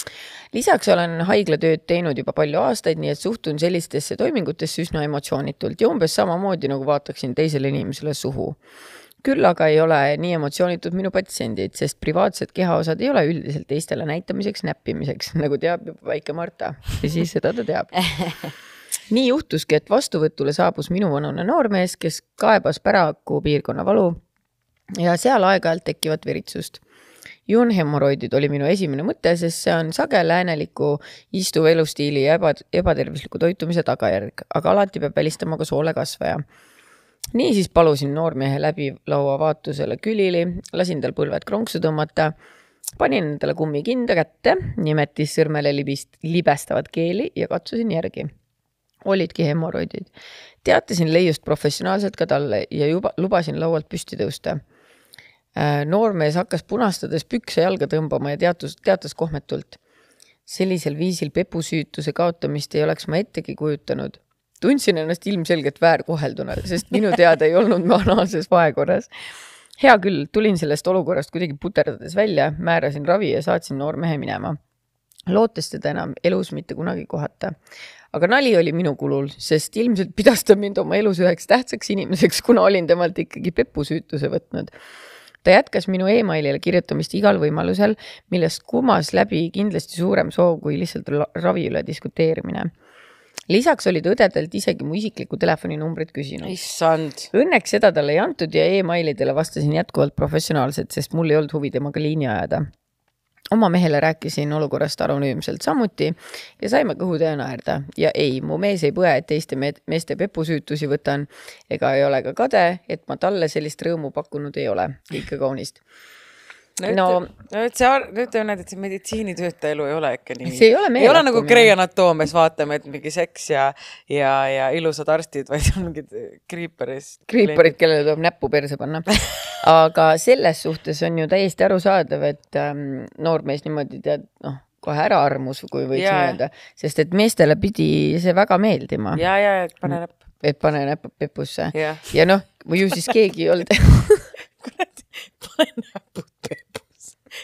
lisaks olen haiglatööd teinud juba palju aastaid, nii et suhtun sellistesse toimingutesse üsna emotsioonitult ja umbes samamoodi nagu vaataksin teisele inimesele suhu küll aga ei ole nii emotsioonitud minu patsiendid, sest privaatsed kehaosad ei ole üldiselt teistele näitamiseks, näppimiseks, nagu teab juba väike Marta ja siis seda ta teab nii juhtuski, et vastuvõtule saabus minuvanune noormees, kes kaebas päraku piirkonna valu ja seal aeg-ajalt tekkivat viritsust. joonhemoroidid oli minu esimene mõte, sest see on sage lääneliku istuva elustiili ja eba, ebatervisliku toitumise tagajärg, aga alati peab välistama ka soole kasvaja niisiis palusin noormehe läbi lauavaatusele külili, lasin tal põlved kronksu tõmmata, panin endale kummikinda kätte, nimetis sõrmele libist, libestavat keeli ja katsusin järgi. olidki hemoroidid. teatasin leiust professionaalselt ka talle ja juba lubasin laualt püsti tõusta. Äh, noormees hakkas punastades pükse jalga tõmbama ja teatus, teatas kohmetult. sellisel viisil pepusüütuse kaotamist ei oleks ma ettegi kujutanud tundsin ennast ilmselgelt väärkohelduna, sest minu teada ei olnud ma anaalses vahekorras. hea küll, tulin sellest olukorrast kuidagi puterdades välja, määrasin ravi ja saatsin noormehe minema. lootes teda enam elus mitte kunagi kohata. aga nali oli minu kulul, sest ilmselt pidas ta mind oma elus üheks tähtsaks inimeseks, kuna olin temalt ikkagi pepusüütuse võtnud ta jätkas minu emailile kirjutamist igal võimalusel, millest kumas läbi kindlasti suurem soov kui lihtsalt ravi üle diskuteerimine lisaks olid õdedelt isegi mu isiklikku telefoninumbrit küsinud. issand. Õnneks seda talle ei antud ja emailidele vastasin jätkuvalt professionaalselt, sest mul ei olnud huvi temaga liini ajada. oma mehele rääkisin olukorrast anonüümselt samuti ja saime kõhutäie naerda ja ei, mu mees ei põe, et teiste me meeste pepusüütusi võtan ega ei ole ka kade, et ma talle sellist rõõmu pakkunud ei ole, ikka kaunist nüüd no,, nüüd see, nüüd te näete, et see meditsiinitöötaja elu ei ole ikka nii. ei ole, ei ole nagu Grey Anatomias vaatame, et mingi seks ja, ja, ja ilusad arstid, vaid on mingid kriiperis. Eh, kriiperid, kellele tuleb näppu perse panna aga selles suhtes on ju täiesti arusaadav, et ähm, noormees niimoodi tead, noh, kohe ära armus, kui võiks öelda, sest et meestele pidi see väga meeldima. ja, ja, et pane mm. näpp. et pane näpp pepusse ja, ja noh, ju siis keegi ei olnud kurat, pane näpud pepusse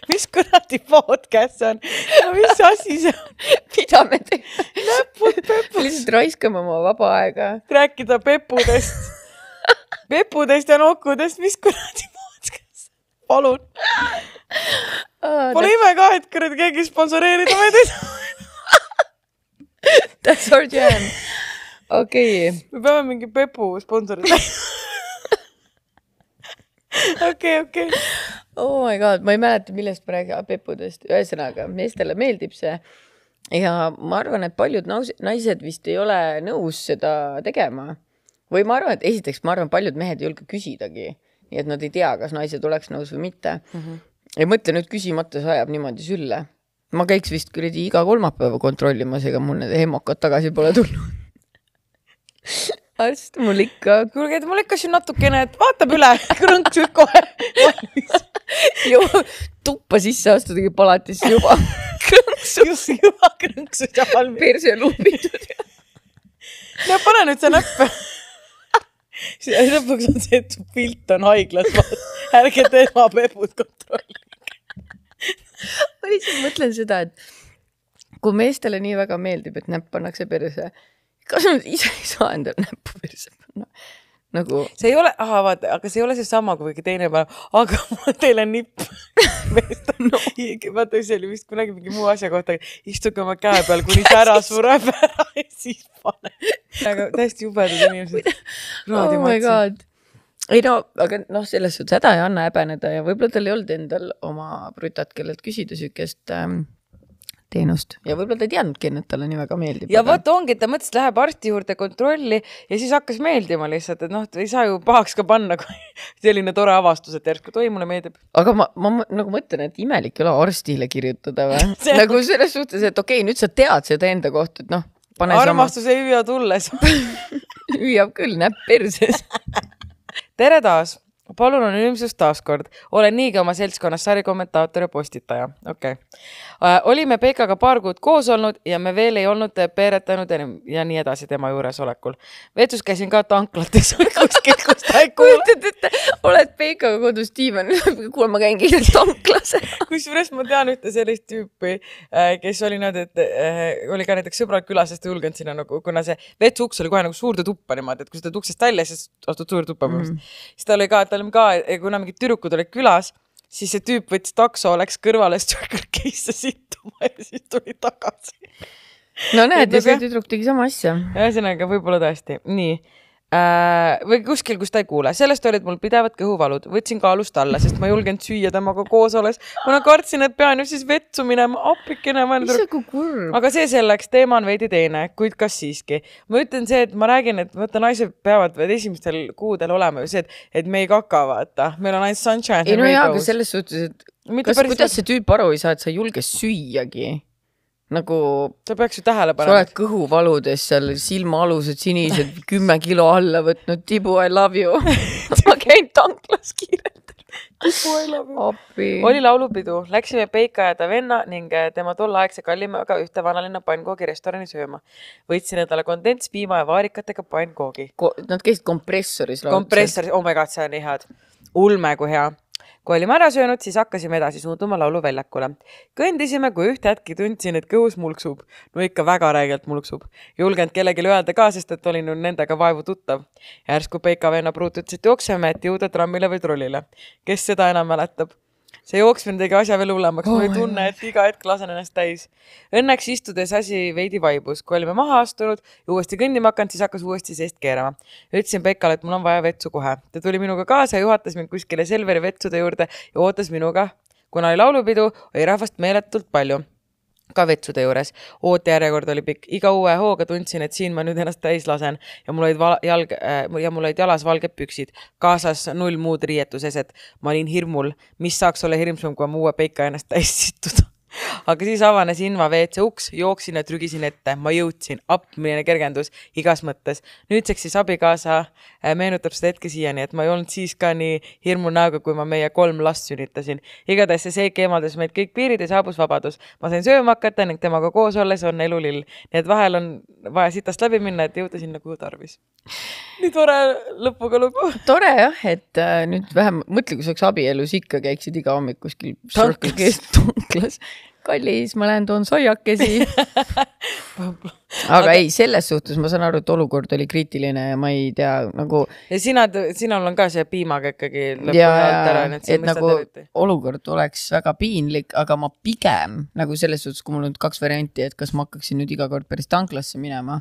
mis kuradi podcast see on no,? mis asi see on? mida me teeme? näpud pepus. lihtsalt raiskame oma vaba aega. rääkida pepudest pepudest ja nokkudest, mis kuradi podcast? palun oh,. Pole ime ka, et kuradi keegi sponsoreerida meid ei saa. That's our jam. okei okay.. me peame mingi pepu sponsorit okei, okei oh my god, ma ei mäleta, millest ma räägin, pepudest, ühesõnaga meestele meeldib see. ja ma arvan, et paljud naised vist ei ole nõus seda tegema. või ma arvan, et esiteks ma arvan, paljud mehed ei julge küsidagi, nii et nad ei tea, kas naised oleks nõus või mitte mm. -hmm. ja mõtle nüüd küsimata, see ajab niimoodi sülle. ma käiks vist kuradi iga kolmapäeva kontrollimas, ega mul need hemokad tagasi pole tulnud arst mul ikka. kuulge, et mul ikka siin natukene, et vaatab üle, krõnksus kohe valmis. tuppa sisse astudagi palatisse juba krõnksus. juba krõnksus ja valmis. perse luubitud. no pane nüüd see näppe lõpuks on see, et pilt on haiglas, ärge tema peput kontrollige. ma lihtsalt mõtlen seda, et kui meestele nii väga meeldib, et näpp pannakse perse kas nad ise ei saa endale näppu perse panna no.? nagu. see ei ole, ahah, vaata, aga see ei ole seesama, kui keegi teine paneb, aga mul teil on nipp no.. vaata, see oli vist kunagi mingi muu asja kohta, istuge oma käe peal, kuni see ära sureb ära ja siis pane. aga täiesti jubedad inimesed. oh my god. ei no, aga noh, selles suhtes häda ei anna häbeneda ja võib-olla tal ei olnud endal oma brütat, kellelt küsida siukest ähm, teenust ja võib-olla ta ei teadnudki, et talle nii väga meeldib. ja vot ongi, et ta mõtles, et läheb arsti juurde kontrolli ja siis hakkas meeldima lihtsalt, et noh, ei saa ju pahaks ka panna, kui selline tore avastus, et järsku, et oi, mulle meeldib. aga ma, ma nagu mõtlen, et imelik ei ole arstile kirjutada või nagu selles suhtes, et okei okay,, nüüd sa tead seda enda kohta, et noh. armastus sama... ei hüüa tulles hüüab küll, näpp perses tere taas palun anonüümsust taaskord, olen niigi oma seltskonnas sarikommentaator ja postitaja, okei okay Äh, olime Peikaga paar kuud koos olnud ja me veel ei olnud peeretanud ja nii edasi tema juuresolekul. vetsus käisin ka tanklates kuskil, kus ta ei kujutanud ette, oled Peikaga kodus diivan, kuule, ma käin kindlasti tanklas kusjuures ma tean ühte sellist tüüpi, äh, kes oli niimoodi, et äh, oli ka näiteks sõbrad külas, sest ei julgenud sinna nagu, kuna see vetsuuks oli kohe nagu suurde tuppa niimoodi, et kui sa tuled uksest välja, siis astud suurde tuppa mm. -hmm. siis tal oli ka, tal on ka, kuna mingid tüdrukud olid külas siis see tüüp võttis takso, läks kõrvale, siis tuli kõrgeisse sittuma ja siis tuli tagasi. no näed, ja see tüdruk tegi sama asja. ühesõnaga, võib-olla tõesti, nii Äh, või kuskil, kus ta ei kuule, sellest olid mul pidevad kõhuvalud, võtsin kaalust alla, sest ma ei julgenud süüa temaga koos olles, kuna nagu kartsin, et pean ju siis vetsu minema, appikene. Nagu aga see selleks, teema on veidi teine, kuid kas siiski. ma ütlen see, et ma räägin, et vaata, naised peavad vaid esimestel kuudel olema ju see, et, et me ei kaka, vaata, meil on ainult sunshine. ei no jaa, aga selles suhtes, et Mitte kas, kuidas või... see tüüp aru ei saa, et sa ei julge süüagi nagu. sa peaks ju tähele panema. sa oled kõhuvaludes seal, silmaalused sinised, kümme kilo alla võtnud, tibu I love you ma käin tanklas kiirelt. tibu I love you. oli laulupidu, läksime Peikaäda venna ning eh, tema tolleaegse kallimaga ühte vanalinna pannkoogi restorani sööma. võtsin endale kondents piima ja vaarikatega pannkoogi Ko. Nad käisid kompressoris. kompressoris, oh my god, see on nii hea. ulme kui hea kui olime ära söönud, siis hakkasime edasi suunduma lauluväljakule. kõndisime, kui ühte hetki tundsin, et kõhus mulksub. no ikka väga räigelt mulksub. julgenud kellelegi öelda ka, sest et olin nendega vaevu tuttav. järsku Peika venna pruut ütles, et jookseme, et jõuda trammile või trollile. kes seda enam mäletab see jooksmine tegi asja veel hullemaks oh, mul oli tunne, et iga hetk lasen ennast täis. Õnneks istudes asi veidi vaibus, kui olime maha astunud ja uuesti kõndima hakanud, siis hakkas uuesti seest keerama. ütlesin Pekale, et mul on vaja vetsu kohe. ta tuli minuga kaasa ja juhatas mind kuskile Selveri vetsude juurde ja ootas minuga. kuna oli laulupidu, oli rahvast meeletult palju ka vetsude juures, ootejärjekord oli pikk, iga uue hooga tundsin, et siin ma nüüd ennast täis lasen ja mul olid val-, jalg- äh, ja mul olid jalas valged püksid, kaasas null muud riietuseset. ma olin hirmul, mis saaks olla hirmsam, kui ma uue peika ennast täis situda aga siis avanes Inva WC uks, jooksin ja trügisin ette, ma jõudsin, app, milline kergendus igas mõttes. nüüdseks siis abikaasa äh, meenutab seda hetke siiani, et ma ei olnud siis ka nii hirmu näoga, kui ma meie kolm last sünnitasin. igatahes see seik eemaldas meid kõik piirid ja saabus vabadus. ma sain sööma hakata ning temaga koos olles on elu lill. nii et vahel on vaja sitast läbi minna, et jõuda sinna, kuhu tarvis. nii tore lõpuga lugu. tore jah, et äh, nüüd vähem, mõtle, kui sa oleks abielus ikkagi, käiksid iga hommik kuskil. tonklas kallis, ma lähen toon saiakesi aga ei, selles suhtes ma saan aru, et olukord oli kriitiline ja ma ei tea nagu. ja sina, sinul on ka see piimaga ikkagi lõpuni alt ära, nii et. et nagu tõviti. olukord oleks väga piinlik, aga ma pigem nagu selles suhtes, kui mul on kaks varianti, et kas ma hakkaksin nüüd iga kord päris tanklasse minema.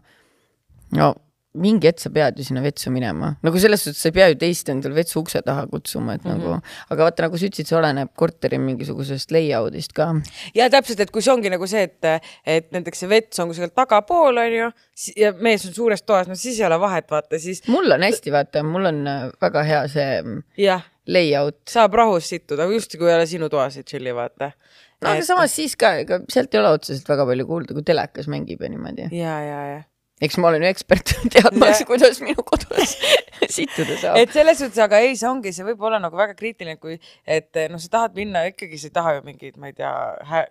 no mingi hetk sa pead ju sinna vetsu minema, nagu selles suhtes sa ei pea ju teist endal vetsu ukse taha kutsuma, et mm -hmm. nagu, mhm. aga vaata, nagu sa ütlesid, see oleneb korteri mingisugusest layout'ist ka. ja täpselt, et kui see ongi nagu see, et, et näiteks see vets on kuskil tagapool, onju, ja mees on suures toas, no siis ei ole vahet, vaata siis. mul on hästi, vaata, mul on äh, väga hea see ja. layout. saab rahus sittuda, just kui ei ole sinu toas ja tšilli, vaata no aga et... samas siis ka, ega sealt ei ole otseselt väga palju kuulda, kui telekas mängib ja niimoodi. ja, ja, ja eks ma olen ekspert teadmaks, kuidas minu kodus sittuda saab. et selles suhtes, aga ei, see ongi, see võib olla nagu väga kriitiline, kui, et eh, noh, sa tahad minna ikkagi, sa ei taha ju mingeid, ma ei tea,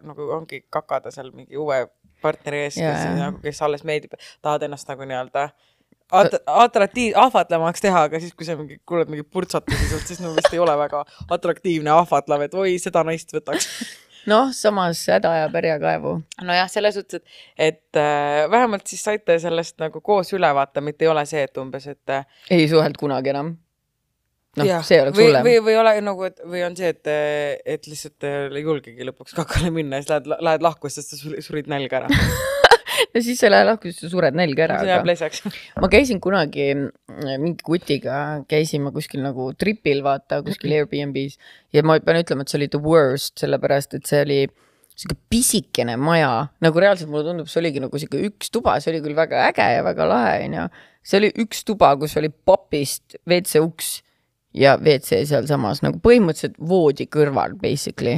nagu ongi kakada seal mingi uue partneri ees, kes nagu, kes alles meeldib, tahad ennast nagu nii-öelda at-, atraktiiv, ahvatlevamaks teha, aga siis, kui sa mingi kuuled mingeid purtsatusi sealt, siis no vist ei ole väga atraktiivne ahvatlev, et oi, seda naist võtaks noh, samas häda ajab härjakaevu. nojah, selles suhtes, et, et äh, vähemalt siis saite sellest nagu koos ülevaate, mitte ei ole see, et umbes, et äh, ei suhelnud kunagi enam. noh, see oleks hullem. või, või ole nagu, et või on see, et, et lihtsalt ei äh, julgegi lõpuks kakale minna ja siis lähed, lähed lahku, sest sa surid nälga ära ja siis sa ei lähe lahku, siis sa sured nälga ära. see jääb leseks. ma käisin kunagi mm, mingi kutiga, käisime kuskil nagu tripil, vaata, kuskil mhm. Airbnb's ja ma pean ütlema, et see oli the worst, sellepärast et see oli sihuke pisikene maja, nagu reaalselt mulle tundub, see oligi nagu sihuke üks tuba, see oli küll väga äge ja väga lahe, onju. see oli üks tuba, kus oli papist WC uks ja WC sealsamas nagu põhimõtteliselt voodi kõrval basically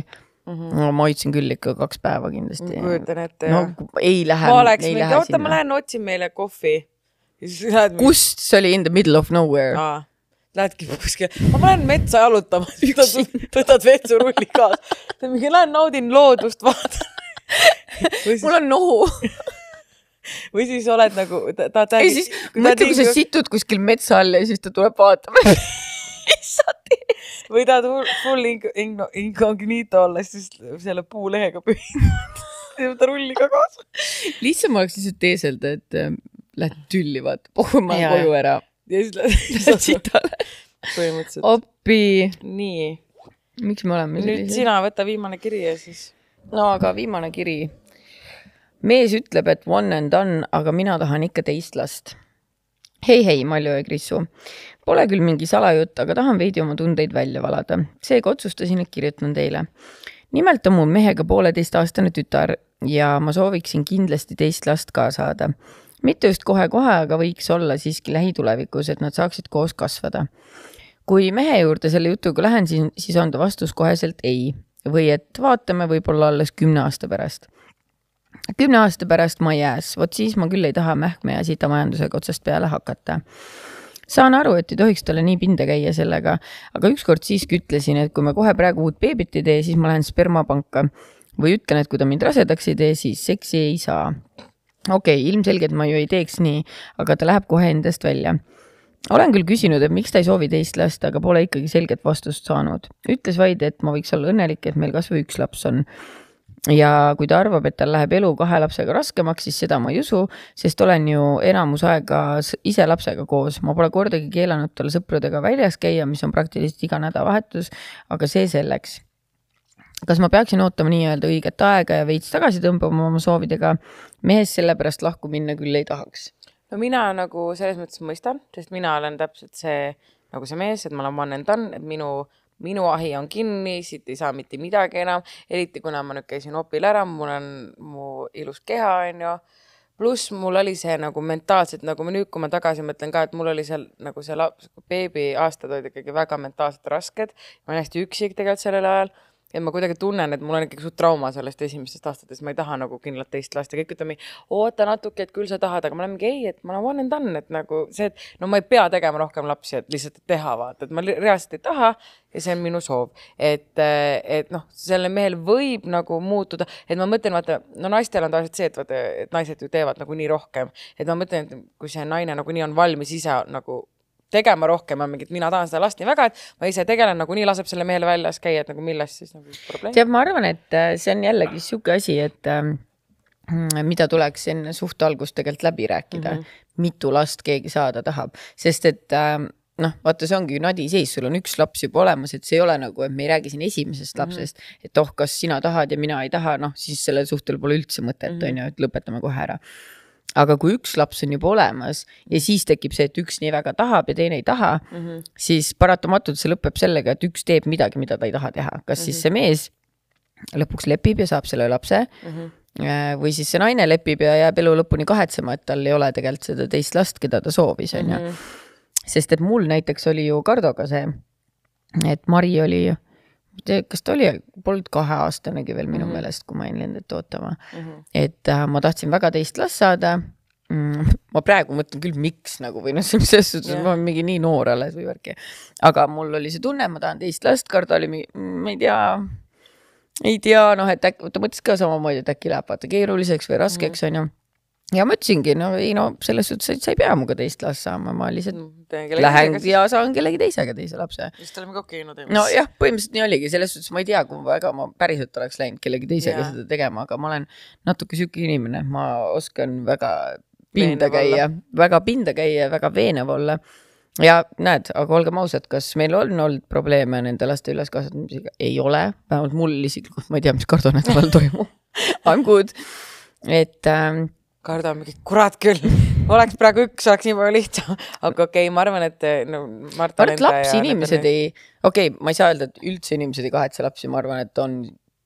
Mhm. no ma hoidsin küll ikka kaks päeva kindlasti. ma kujutan ette no, jah. ei lähe. ma oleks mingi, oota, ma lähen otsin meile kohvi. kust, see oli in the middle of nowhere ah,. Lähedki kuskile, ma lähen metsa jalutama, võtad vetsurulli kaasa. mingi lähen naudin loodust, vaatan. Siis... mul on nohu või siis oled nagu ta, ta. ei siis mõtle, kui sa situd kuskil metsa all ja siis ta tuleb vaatab mis sa teed? või tahad full incognito olla, siis selle puulehega pühid seda rulli ka kaasa. lihtsam oleks lihtsalt teeselda, et ähm, lähed tülli, vaata, puhun ma koju ära. ja siis lähed sitale. põhimõtteliselt. appi. nii. miks me oleme sellised? nüüd sina võta viimane kiri ja siis. no aga viimane kiri. mees ütleb, et one and done, aga mina tahan ikka teist last hei, hei, Malju ja Krisu. Pole küll mingi salajutt, aga tahan veidi oma tundeid välja valada. seega otsustasin, et kirjutan teile. nimelt on mu mehega pooleteistaastane tütar ja ma sooviksin kindlasti teist last ka saada. mitte just kohe-kohe, aga võiks olla siiski lähitulevikus, et nad saaksid koos kasvada. kui mehe juurde selle jutuga lähen, siis, siis on ta vastus koheselt ei või et vaatame võib-olla alles kümne aasta pärast kümne aasta pärast ma ei jääs, vot siis ma küll ei taha mähkme ja sitamajandusega otsast peale hakata saan aru, et ei tohiks talle nii pinda käia sellega, aga ükskord siiski ütlesin, et kui me kohe praegu uut beebit ei tee, siis ma lähen spermapanka või ütlen, et kui ta mind rasedaks ei tee, siis seksi ei saa. okei okay,, ilmselgelt ma ju ei teeks nii, aga ta läheb kohe endast välja. olen küll küsinud, et miks ta ei soovi teist last, aga pole ikkagi selget vastust saanud. ütles vaid, et ma võiks olla õnnelik, et meil kasvõi üks laps on ja kui ta arvab, et tal läheb elu kahe lapsega raskemaks, siis seda ma ei usu, sest olen ju enamus aega ise lapsega koos, ma pole kordagi keelanud tal sõpradega väljas käia, mis on praktiliselt iga nädalavahetus, aga see selleks kas ma peaksin ootama nii-öelda õiget aega ja veits tagasi tõmbama oma soovidega? mehest sellepärast lahku minna küll ei tahaks. no mina nagu selles mõttes mõistan, sest mina olen täpselt see nagu see mees, et ma olen one and done, et minu minu ahi on kinni, siit ei saa mitte midagi enam, eriti kuna ma nüüd käisin opil ära, mul on mu ilus keha, onju pluss mul oli see nagu mentaalselt nagu ma nüüd, kui ma tagasi mõtlen ka, et mul oli seal nagu see laps, beebi aastad olid ikkagi väga mentaalselt rasked. ma olin hästi üksik tegelikult sellel ajal ja ma kuidagi tunnen, et mul on ikkagi suht trauma sellest esimestest aastatest, ma ei taha nagu kindlalt teist last ja kõik ütlevad, oota natuke, et küll sa tahad, aga ma olen mingi ei, et ma olen one and done, et nagu see, et no ma ei pea tegema rohkem lapsi, et lihtsalt teha vaata, et ma reaalselt ei taha ja see on minu soov, et, eh, et noh, sellel mehel võib nagu muutuda, et ma mõtlen, vaata, no naistel on tavaliselt see, et vaata, et naised ju teevad nagunii rohkem, et ma mõtlen, et kui see naine nagunii on valmis ise nagu tegema rohkem, on mingi, et mina tahan seda last nii väga, et ma ise tegelen, nagunii laseb selle meele väljas käia, et nagu milles siis nagu probleem. tead, ma arvan, et äh, see on jällegi sihuke asi, et äh, mida tuleks enne suhte algust tegelikult läbi rääkida mm, -hmm. mitu last keegi saada tahab, sest et äh, noh, vaata, see ongi ju nadiseis, sul on üks laps juba olemas, et see ei ole nagu, et me ei räägi siin esimesest mhm. lapsest mm, -hmm. et oh, kas sina tahad ja mina ei taha, noh siis sellel suhtel pole üldse mõtet, mhm. on ju, et lõpetame kohe ära aga kui üks laps on juba olemas ja siis tekib see, et üks nii väga tahab ja teine ei taha mm, -hmm. siis paratamatult see lõpeb sellega, et üks teeb midagi, mida ta ei taha teha, kas mm -hmm. siis mhm. see mees lõpuks lepib ja saab selle lapse mm. -hmm või siis see naine lepib ja jääb elu lõpuni kahetsema, et tal ei ole tegelikult seda teist last, keda ta soovis, on ju. Mhm. sest et mul näiteks oli ju Kardoga see, et Mari oli kas ta oli, polnud kaheaastanegi veel minu mm -hmm. meelest, kui ma jäin lendit ootama mm. -hmm. et äh, ma tahtsin väga teist last saada mm,. ma praegu mõtlen küll, miks nagu või noh, selles suhtes yeah. ma olen mingi nii noor alles või värki. aga mul oli see tunne, ma tahan teist last, Kardo oli mingi, mm, ma ei tea ei tea, noh, et äkki, ta mõtles ka samamoodi, et äkki läheb vaata keeruliseks või raskeks mm, onju -hmm ja ma ütlesingi, no ei no selles suhtes, et sa ei pea minuga teist last saama, ma lihtsalt mm, no, lähen teisega, ja saan kellegi teisega teise lapse. vist oleme kokku jõudnud eelmises. nojah, põhimõtteliselt nii oligi, selles suhtes ma ei tea, kui väga ma päriselt oleks läinud kellegi teisega ja. seda tegema, aga ma olen natuke sihuke inimene, ma oskan väga pinda käia, väga pinda käia, väga veenev olla. ja näed, aga olgem ausad, kas meil on olnud probleeme nende laste üleskasvatamisega? ei ole, vähemalt mul isiklikult, ma ei tea, mis kardonetval toimub I m good, et ähm, kardame kõik, kurat küll oleks praegu üks, oleks nii palju lihtsam, aga okei okay,, ma arvan, et eh, no Mart. ma arvan, et lapsi inimesed on... ei, okei okay,, ma ei saa öelda, et üldse inimesed ei kahetse lapsi, ma arvan, et on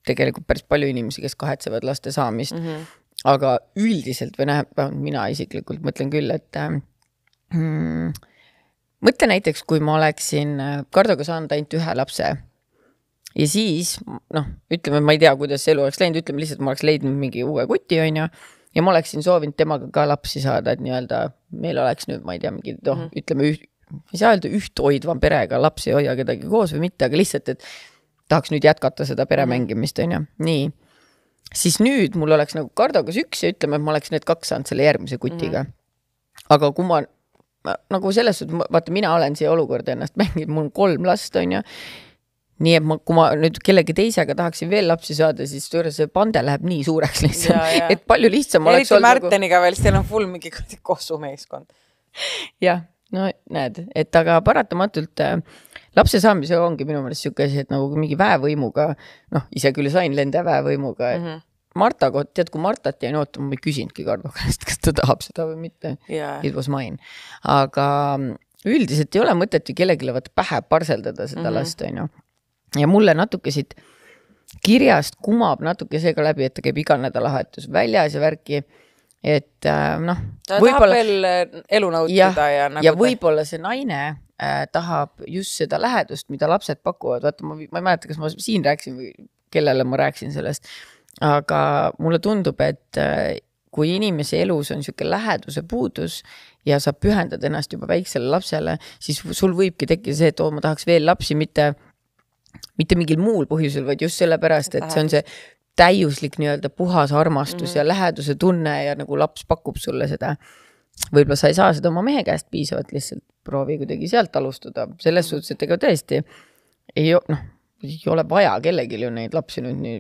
tegelikult päris palju inimesi, kes kahetsevad laste saamist mm. -hmm. aga üldiselt või noh, vähemalt mina isiklikult mõtlen küll, et eh, mm, mõtle näiteks, kui ma oleksin eh, Kardoga saanud ainult ühe lapse ja siis noh, ütleme, ma ei tea, kuidas see elu oleks läinud, ütleme lihtsalt ma oleks leidnud mingi uue kuti, onju ja ma oleksin soovinud temaga ka lapsi saada, et nii-öelda meil oleks nüüd, ma ei tea, mingi noh mm -hmm., ütleme üht, ei saa öelda ühthoidvam perega, laps ei hoia kedagi koos või mitte, aga lihtsalt, et tahaks nüüd jätkata seda peremängimist, mhm. on ju, nii. siis nüüd mul oleks nagu kardogas üks ja ütleme, et ma oleks need kaks saanud selle järgmise kutiga mm. -hmm. aga kui ma nagu selles suhtes, vaata, mina olen siia olukorda ennast mänginud, mul on kolm last, on ju nii et ma, kui ma nüüd kellegi teisega tahaksin veel lapsi saada, siis see pande läheb nii suureks lihtsalt, et palju lihtsam ja oleks olnud. eriti nagu Märteniga nagu... veel, siis teil on full mingi kossu meeskond. jah, no näed, et aga paratamatult äh, lapse saamisel ongi minu meelest sihuke asi, et nagu mingi väevõimuga, noh, ise küll sain lende väevõimuga mm. -hmm. Marta, tead, kui Martat jäin ootama, ma ei küsinudki Kardo käest, kas ta tahab seda või mitte yeah.. It was mine. aga mm, üldiselt ei ole mõtet ju kellelegi vaata pähe parseldada seda mm -hmm. last, onju ja mulle natuke siit kirjast kumab natuke see ka läbi, et ta käib iga nädalavahetus väljas ja värki. et äh, noh. ta tahab veel äh, elu nautida ja, ja nagu. ja võib-olla see naine äh, tahab just seda lähedust, mida lapsed pakuvad, vaata ma, ma ei mäleta, kas ma siin rääkisin või kellele ma rääkisin sellest. aga mulle tundub, et äh, kui inimese elus on niisugune läheduse puudus ja sa pühendad ennast juba väiksele lapsele, siis sul võibki tekkida see, et oo, ma tahaks veel lapsi, mitte mitte mingil muul põhjusel, vaid just sellepärast, et see on see täiuslik nii-öelda puhas armastus mm -hmm. ja läheduse tunne ja nagu laps pakub sulle seda. võib-olla sa ei saa seda oma mehe käest piisavalt, lihtsalt proovi kuidagi sealt alustada, selles mhm. suhtes, et ega tõesti ei noh, ei ole vaja kellelgi ju neid lapsi nüüd nii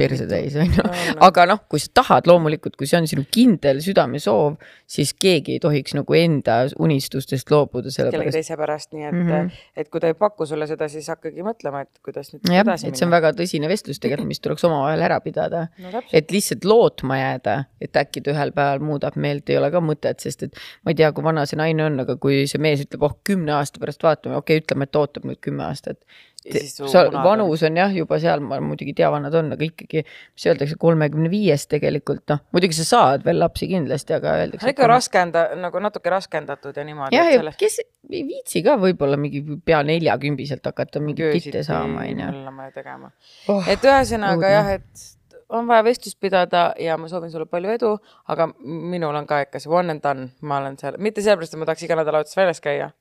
perse täis, onju. aga noh, kui sa tahad loomulikult, kui see on sinu kindel südamesoov, siis keegi ei tohiks nagu enda unistustest loobuda selle kellegi teise pärast, nii et mm, -hmm. et kui ta ei paku sulle seda, siis hakkagi mõtlema, et kuidas nüüd ja, edasi minna. see on väga tõsine vestlus tegelikult, mis tuleks omavahel ära pidada no,. et lihtsalt lootma jääda, et äkki ta ühel päeval muudab meelt, ei ole ka mõtet, sest et ma ei tea, kui vana see naine on, aga kui see mees ütleb, oh, kümne aasta pärast vaatame, okei okay,, ütleme, et ootab nüüd kümme aastat seal vanus on jah, juba seal ma muidugi ei tea, vanad on, aga ikkagi, mis öeldakse, kolmekümne viies tegelikult noh, muidugi sa saad veel lapsi kindlasti, aga öeldakse. ikka kolme... raskenda-, nagu natuke raskendatud ja niimoodi. jah, ja sellest... kes ei viitsi ka võib-olla mingi pea neljakümbiselt hakata mingeid titte saama, onju. möllama ja tegema oh,. et ühesõnaga jah, et on vaja vestlust pidada ja ma soovin sulle palju edu, aga minul on ka ikka see one and done, ma olen seal, mitte sellepärast, et ma tahaks iga nädal autost väljas käia,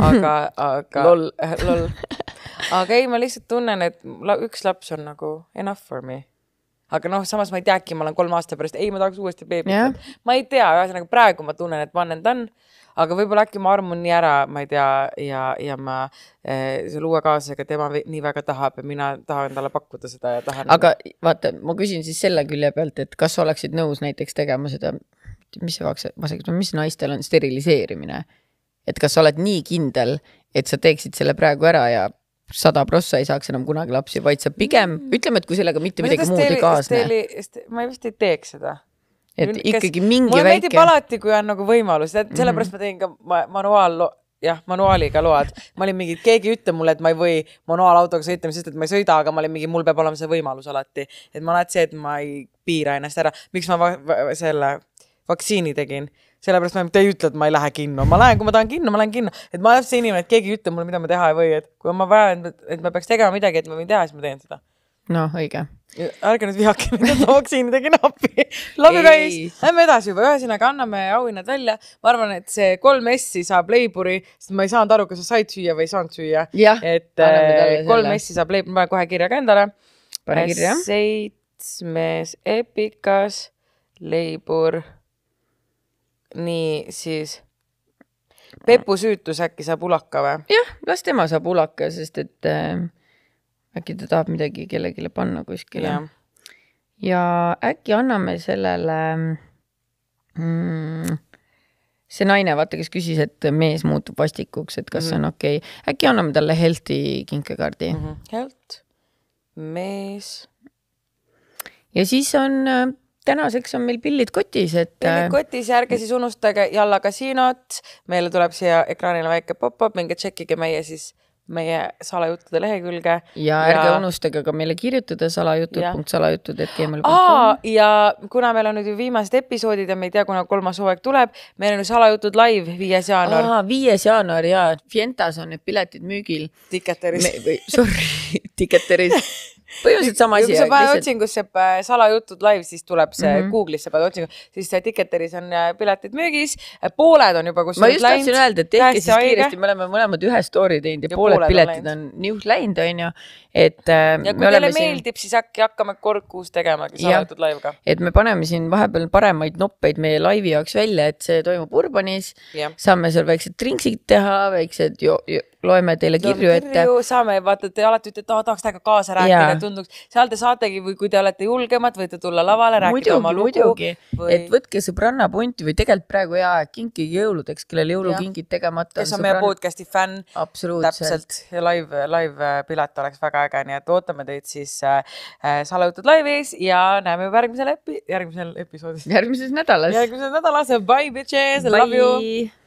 aga aga loll, loll aga ei, ma lihtsalt tunnen, et üks laps on nagu enough for me aga noh, samas ma ei tea, äkki ma olen kolme aasta pärast, ei, ma tahaks uuesti beebit yeah.. ma ei tea, ühesõnaga praegu ma tunnen, et ma olen done, aga võib-olla äkki ma armun nii ära, ma ei tea, ja, ja ma eh, selle uue kaaslasega, tema nii väga tahab ja mina tahan talle pakkuda seda ja tahan. aga vaata, ma küsin siis selle külje pealt, et kas oleksid nõus näiteks tegema seda, mis see vaks-, vasak-, mis naistel on steriliseerimine? et kas sa oled nii kindel, et sa teeksid selle praegu ära ja sada prossa ei saaks enam kunagi lapsi, vaid sa pigem mm. ütleme, et kui sellega mitte midagi muud ei kaasne. ma vist ei teeks seda et Kes, ikkagi mingi mulle väike. mulle meeldib alati, kui on nagu võimalus, sellepärast mm -hmm. ma tegin ka ma, manuaal, jah, manuaaliga load. ma olin mingi, keegi ei ütle mulle, et ma ei või manuaalautoga sõita, sest et ma ei sõida, aga ma olin mingi, mul peab olema see võimalus alati. et ma alati see, et ma ei piira ennast ära, miks ma va va selle vaktsiini tegin sellepärast ma ei ütle, et ma ei lähe kinno, ma lähen, kui ma tahan kinno, ma lähen kinno, et ma olen see inimene, et keegi ei ütle mulle, mida ma teha ei või, et kui ma vajan, et ma peaks tegema midagi, et ma võin teha, siis ma teen seda. noh, õige. ärge nüüd vihake mind, ma vaktsiinidega nappi. Love you guys, lähme edasi juba, ühesõnaga anname auhinnad välja. ma arvan, et see kolm S-i saab leiburi, sest ma ei saanud aru, kas sa said süüa või ei saanud süüa. et äh, kolm S-i saab leiburi, ma panen kohe kirja ka endale. pane kirja. seitsmes epikas leibur nii, siis Pepu süütus äkki saab ulaka või? jah, las tema saab ulaka, sest et äh, äkki ta tahab midagi kellelegi panna kuskile. ja äkki anname sellele mm, see naine, vaata, kes küsis, et mees muutub vastikuks, et kas mm -hmm. see on mhm. okei okay., äkki anname talle healthy kinkekaardi mm? -hmm. Health, mees. ja siis on äh, tänaseks on meil pillid kotis, et. pillid äh, kotis ja ärge siis unustage Jalla kasiinot, meile tuleb siia ekraanile väike pop-up, minge tšekkige meie siis meie salajuttude lehekülge. ja ärge ja... unustage ka meile kirjutada salajutud.salajutud.gmail.com. aa, ja kuna meil on nüüd ju viimased episoodid ja me ei tea, kuna kolmas hooaeg tuleb, meil on ju salajutud live, viies jaanuar. aa, viies jaanuar ja Fientas on need piletid müügil. Ticketeris. või sorry Ticketeris põhimõtteliselt sama asi. kui sa paned lihtsalt... otsingusse äh, salajutud live, siis tuleb see mm -hmm. Google'isse paned otsingu, siis äh, Ticketeris on äh, piletid müügis, pooled on juba kusjuures läinud. ma just tahtsin öelda, et tehke siis kiiresti, me oleme mõlemad ühe story teinud ja, ja pooled, pooled piletid on niuhk läinud, onju, et äh,. ja kui teile siin... meeldib, siis äkki hakkame kord kuus tegemagi salajutud live'iga. et me paneme siin vahepeal paremaid noppeid meie laivi jaoks välja, et see toimub Urbanis, saame seal väiksed drinksid teha, väiksed jo-, jo loeme teile kirju no, ette. saame, vaata, te alati ütlete, et tahaks teiega kaasa rääkida, tunduks, seal te saategi või kui te olete julgemad, võite tulla lavale, rääkida muidugi, oma lugu. Või... et võtke sõbranna punti või tegelikult praegu hea aeg, kinkige jõuludeks, kellel jõulukingid tegemata. kes on sõbranna... meie podcast'i fänn. täpselt ja live, live äh, pilet oleks väga äge, nii et ootame teid siis äh, äh Salajutud laivis ja näeme juba järgmisel epi-, järgmisel episoodis. järgmises nädalas. järgmises nädalas, bye bitches, love you.